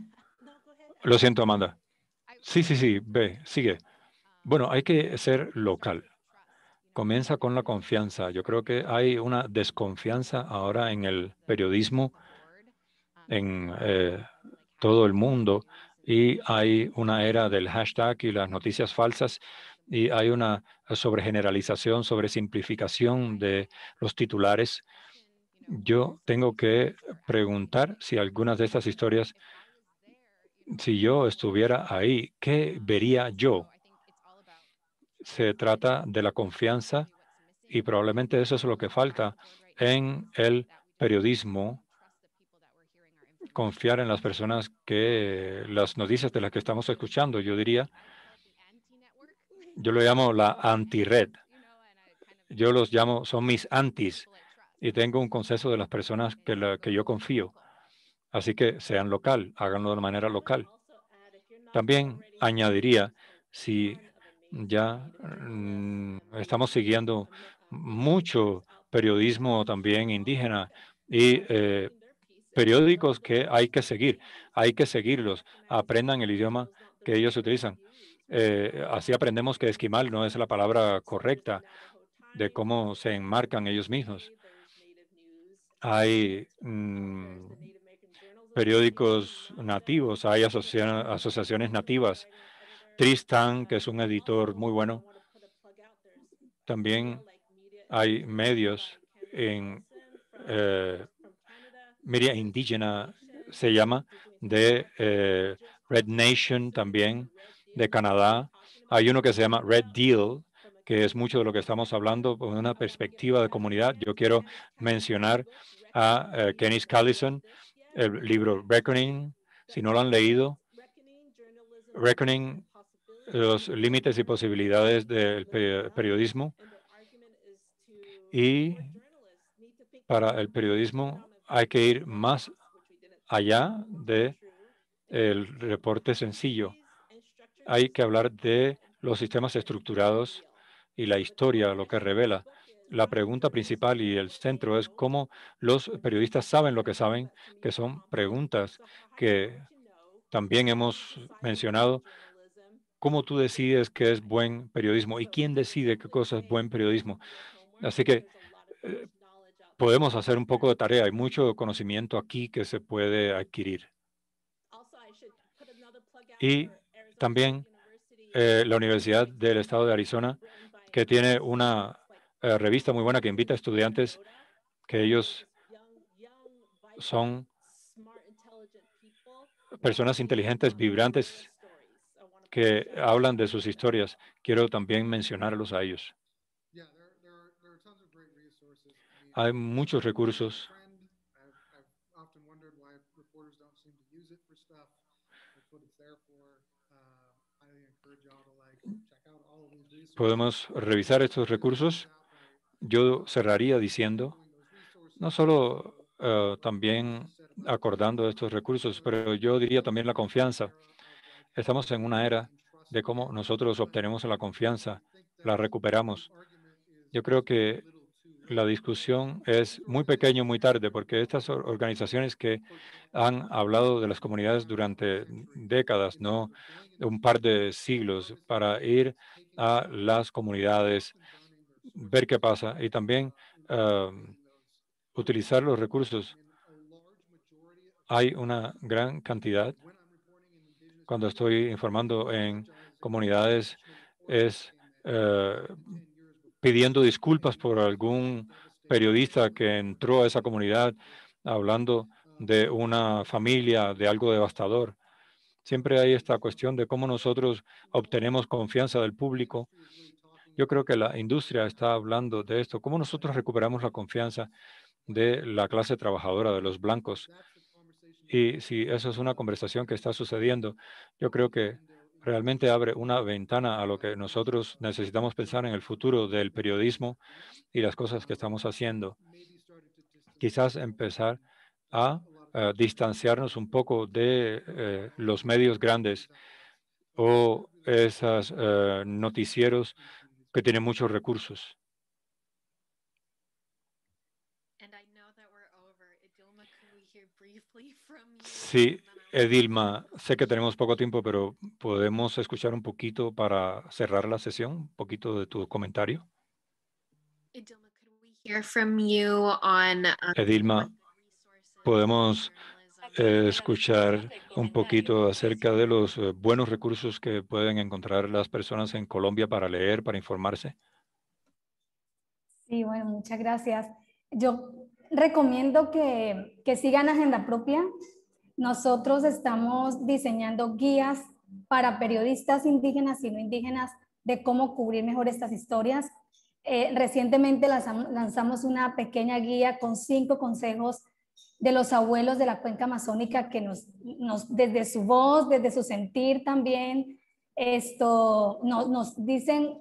lo siento, Amanda. Sí, sí, sí, ve, sigue. Um, bueno, hay que ser local. Comienza con la confianza. Yo creo que hay una desconfianza ahora en el periodismo, um, en eh, todo el mundo, y hay una era del hashtag y las noticias falsas y hay una sobregeneralización, simplificación de los titulares. Yo tengo que preguntar si algunas de estas historias, si yo estuviera ahí, ¿qué vería yo? Se trata de la confianza y probablemente eso es lo que falta en el periodismo, confiar en las personas que las noticias de las que estamos escuchando. Yo diría yo lo llamo la anti-red. Yo los llamo, son mis antis. Y tengo un consenso de las personas que, que yo confío. Así que sean local, háganlo de manera local. También añadiría, si ya mm, estamos siguiendo mucho periodismo también indígena y eh, periódicos que hay que seguir, hay que seguirlos, aprendan el idioma que ellos utilizan. Eh, así aprendemos que esquimal no es la palabra correcta de cómo se enmarcan ellos mismos. Hay mm, periódicos nativos, hay asociaciones nativas. Tristan, que es un editor muy bueno. También hay medios en eh, media indígena, se llama, de eh, Red Nation también, de Canadá. Hay uno que se llama Red Deal, que es mucho de lo que estamos hablando con una perspectiva de comunidad. Yo quiero mencionar a eh, Kenneth Callison, el libro Reckoning, si no lo han leído, Reckoning, los límites y posibilidades del periodismo. Y para el periodismo hay que ir más allá de el reporte sencillo hay que hablar de los sistemas estructurados y la historia, lo que revela. La pregunta principal y el centro es cómo los periodistas saben lo que saben, que son preguntas que también hemos mencionado. ¿Cómo tú decides qué es buen periodismo y quién decide qué cosa es buen periodismo? Así que eh, podemos hacer un poco de tarea. Hay mucho conocimiento aquí que se puede adquirir. Y también eh, la Universidad del Estado de Arizona, que tiene una eh, revista muy buena que invita a estudiantes que ellos son personas inteligentes, vibrantes, que hablan de sus historias. Quiero también mencionarlos a ellos. Hay muchos recursos podemos revisar estos recursos, yo cerraría diciendo, no solo eh, también acordando estos recursos, pero yo diría también la confianza. Estamos en una era de cómo nosotros obtenemos la confianza, la recuperamos. Yo creo que la discusión es muy pequeño, muy tarde, porque estas organizaciones que han hablado de las comunidades durante décadas, no un par de siglos, para ir a las comunidades, ver qué pasa y también em, utilizar los recursos. Hay una gran cantidad. Cuando estoy informando en comunidades, es eh, pidiendo disculpas por algún periodista que entró a esa comunidad hablando de una familia, de algo devastador. Siempre hay esta cuestión de cómo nosotros obtenemos confianza del público. Yo creo que la industria está hablando de esto, cómo nosotros recuperamos la confianza de la clase trabajadora, de los blancos. Y si eso es una conversación que está sucediendo, yo creo que realmente abre una ventana a lo que nosotros necesitamos pensar en el futuro del periodismo y las cosas que estamos haciendo. Quizás empezar a, eh, distanciarnos un poco de eh, los medios grandes o esos eh, noticieros que tienen muchos recursos. Sí, Edilma, sé que tenemos poco tiempo, pero podemos escuchar un poquito para cerrar la sesión, un poquito de tu comentario. Um, Edilma, podemos eh, escuchar un poquito acerca de los eh, buenos recursos que pueden encontrar las personas en Colombia para leer, para informarse. Sí, bueno, muchas gracias. Yo recomiendo que, que sigan Agenda Propia nosotros estamos diseñando guías para periodistas indígenas y no indígenas de cómo cubrir mejor estas historias. Eh, recientemente lanzamos una pequeña guía con cinco consejos de los abuelos de la cuenca amazónica que nos, nos desde su voz, desde su sentir también, esto, nos, nos dicen,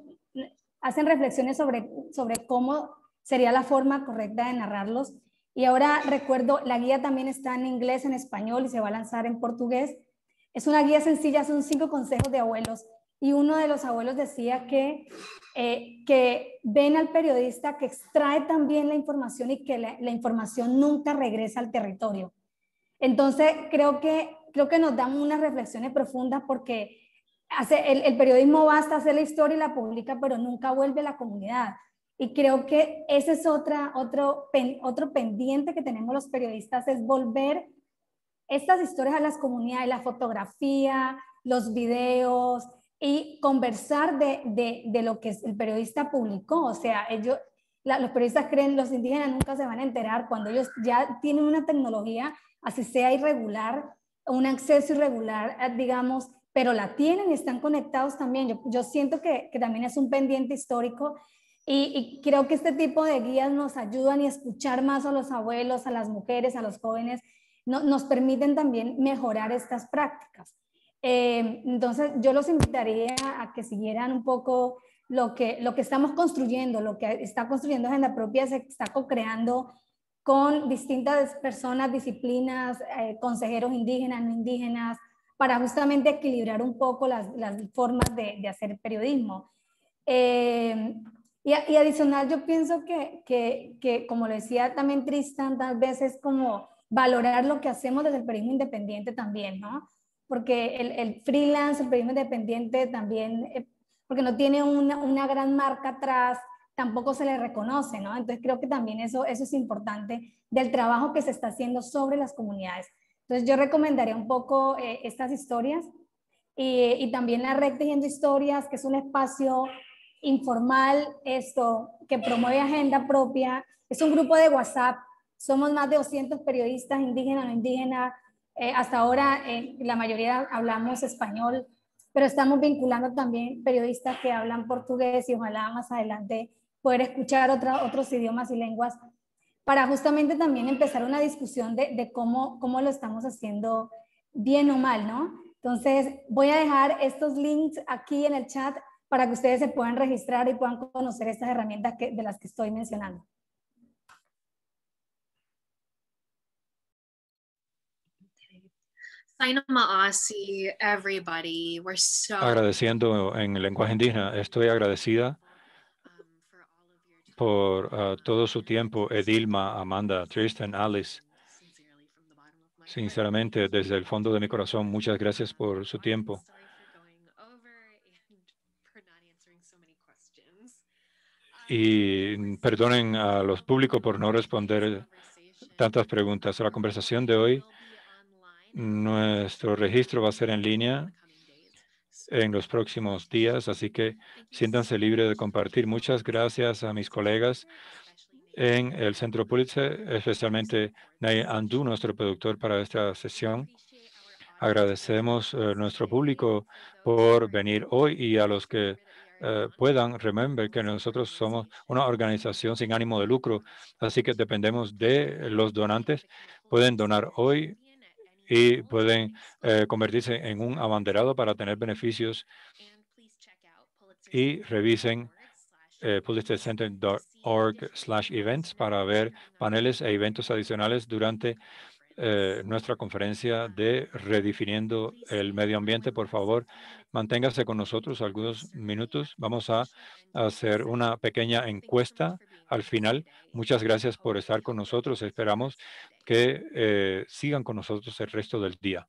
hacen reflexiones sobre, sobre cómo sería la forma correcta de narrarlos. Y ahora recuerdo, la guía también está en inglés, en español y se va a lanzar en portugués. Es una guía sencilla, son cinco consejos de abuelos. Y uno de los abuelos decía que, eh, que ven al periodista que extrae también la información y que la, información nunca regresa al territorio. Entonces, creo que, creo que nos dan unas reflexiones profundas porque el, el periodismo basta hacer la historia y la publica, pero nunca vuelve a la comunidad y creo que ese es otra, otro, otro pendiente que tenemos los periodistas, es volver estas historias a las comunidades, la fotografía, los videos y conversar de, de, de lo que el periodista publicó. O sea, ellos, los periodistas creen los indígenas nunca se van a enterar cuando ellos ya tienen una tecnología, así sea irregular, un acceso irregular, eh, digamos, pero la tienen, y están conectados también. Yo, yo siento que, que, también es un pendiente histórico y, creo que este tipo de guías nos ayudan y escuchar más a los abuelos, a las mujeres, a los jóvenes, nos permiten también mejorar estas prácticas. Eh, entonces, yo los invitaría a que siguieran un poco lo que, lo que estamos construyendo, lo que está construyendo Agenda Propia, se está co-creando con distintas personas, disciplinas, eh, consejeros indígenas, no indígenas, para justamente equilibrar un poco las, las formas de, hacer periodismo. Eh, y, adicional, yo pienso que, que, que, como lo decía también Tristan, tal vez es como valorar lo que hacemos desde el periodismo independiente también, ¿no? Porque el, el freelance, el periodismo independiente también, eh, porque no tiene una, una gran marca atrás, tampoco se le reconoce, ¿no? Entonces creo que también eso, eso es importante del trabajo que se está haciendo sobre las comunidades. Entonces yo recomendaría un poco eh, estas historias y, y, también la red Tejiendo Historias, que es un espacio informal, esto, que promueve agenda propia. Es un grupo de WhatsApp. Somos más de 200 periodistas indígenas, no indígenas. Eh, hasta ahora eh, la mayoría hablamos español, pero estamos vinculando también periodistas que hablan portugués y ojalá más adelante poder escuchar otros idiomas y lenguas para justamente también empezar una discusión de, de cómo, cómo lo estamos haciendo bien o mal, ¿no? Entonces, voy a dejar estos links aquí en el chat para que ustedes se puedan registrar y puedan conocer estas herramientas de las que estoy mencionando. Em everybody. We're so Agradeciendo en lenguaje indígena, estoy agradecida por uh, todo su tiempo, Edilma, Amanda, Tristan, Alice. Sinceramente, desde el fondo de mi corazón, muchas gracias por su tiempo. Y perdonen a los públicos por no responder tantas preguntas. La conversación de hoy, nuestro registro va a ser en línea en los próximos días, así que siéntanse libres de compartir. Muchas gracias a mis colegas en el Centro Pulitzer, especialmente Nay Andu, nuestro productor para esta sesión. Agradecemos a eh, nuestro público por venir hoy y a los que eh, puedan remember que nosotros somos una organización sin ánimo de lucro, así que dependemos de los donantes. Pueden donar hoy y pueden eh, convertirse en un abanderado para tener beneficios y revisen eh, events para ver paneles e eventos adicionales durante eh, nuestra conferencia de Redefiniendo el Medio Ambiente. Por favor, manténgase con nosotros algunos minutos. Vamos a hacer una pequeña encuesta al final. Muchas gracias por estar con nosotros. Esperamos que eh, sigan con nosotros el resto del día.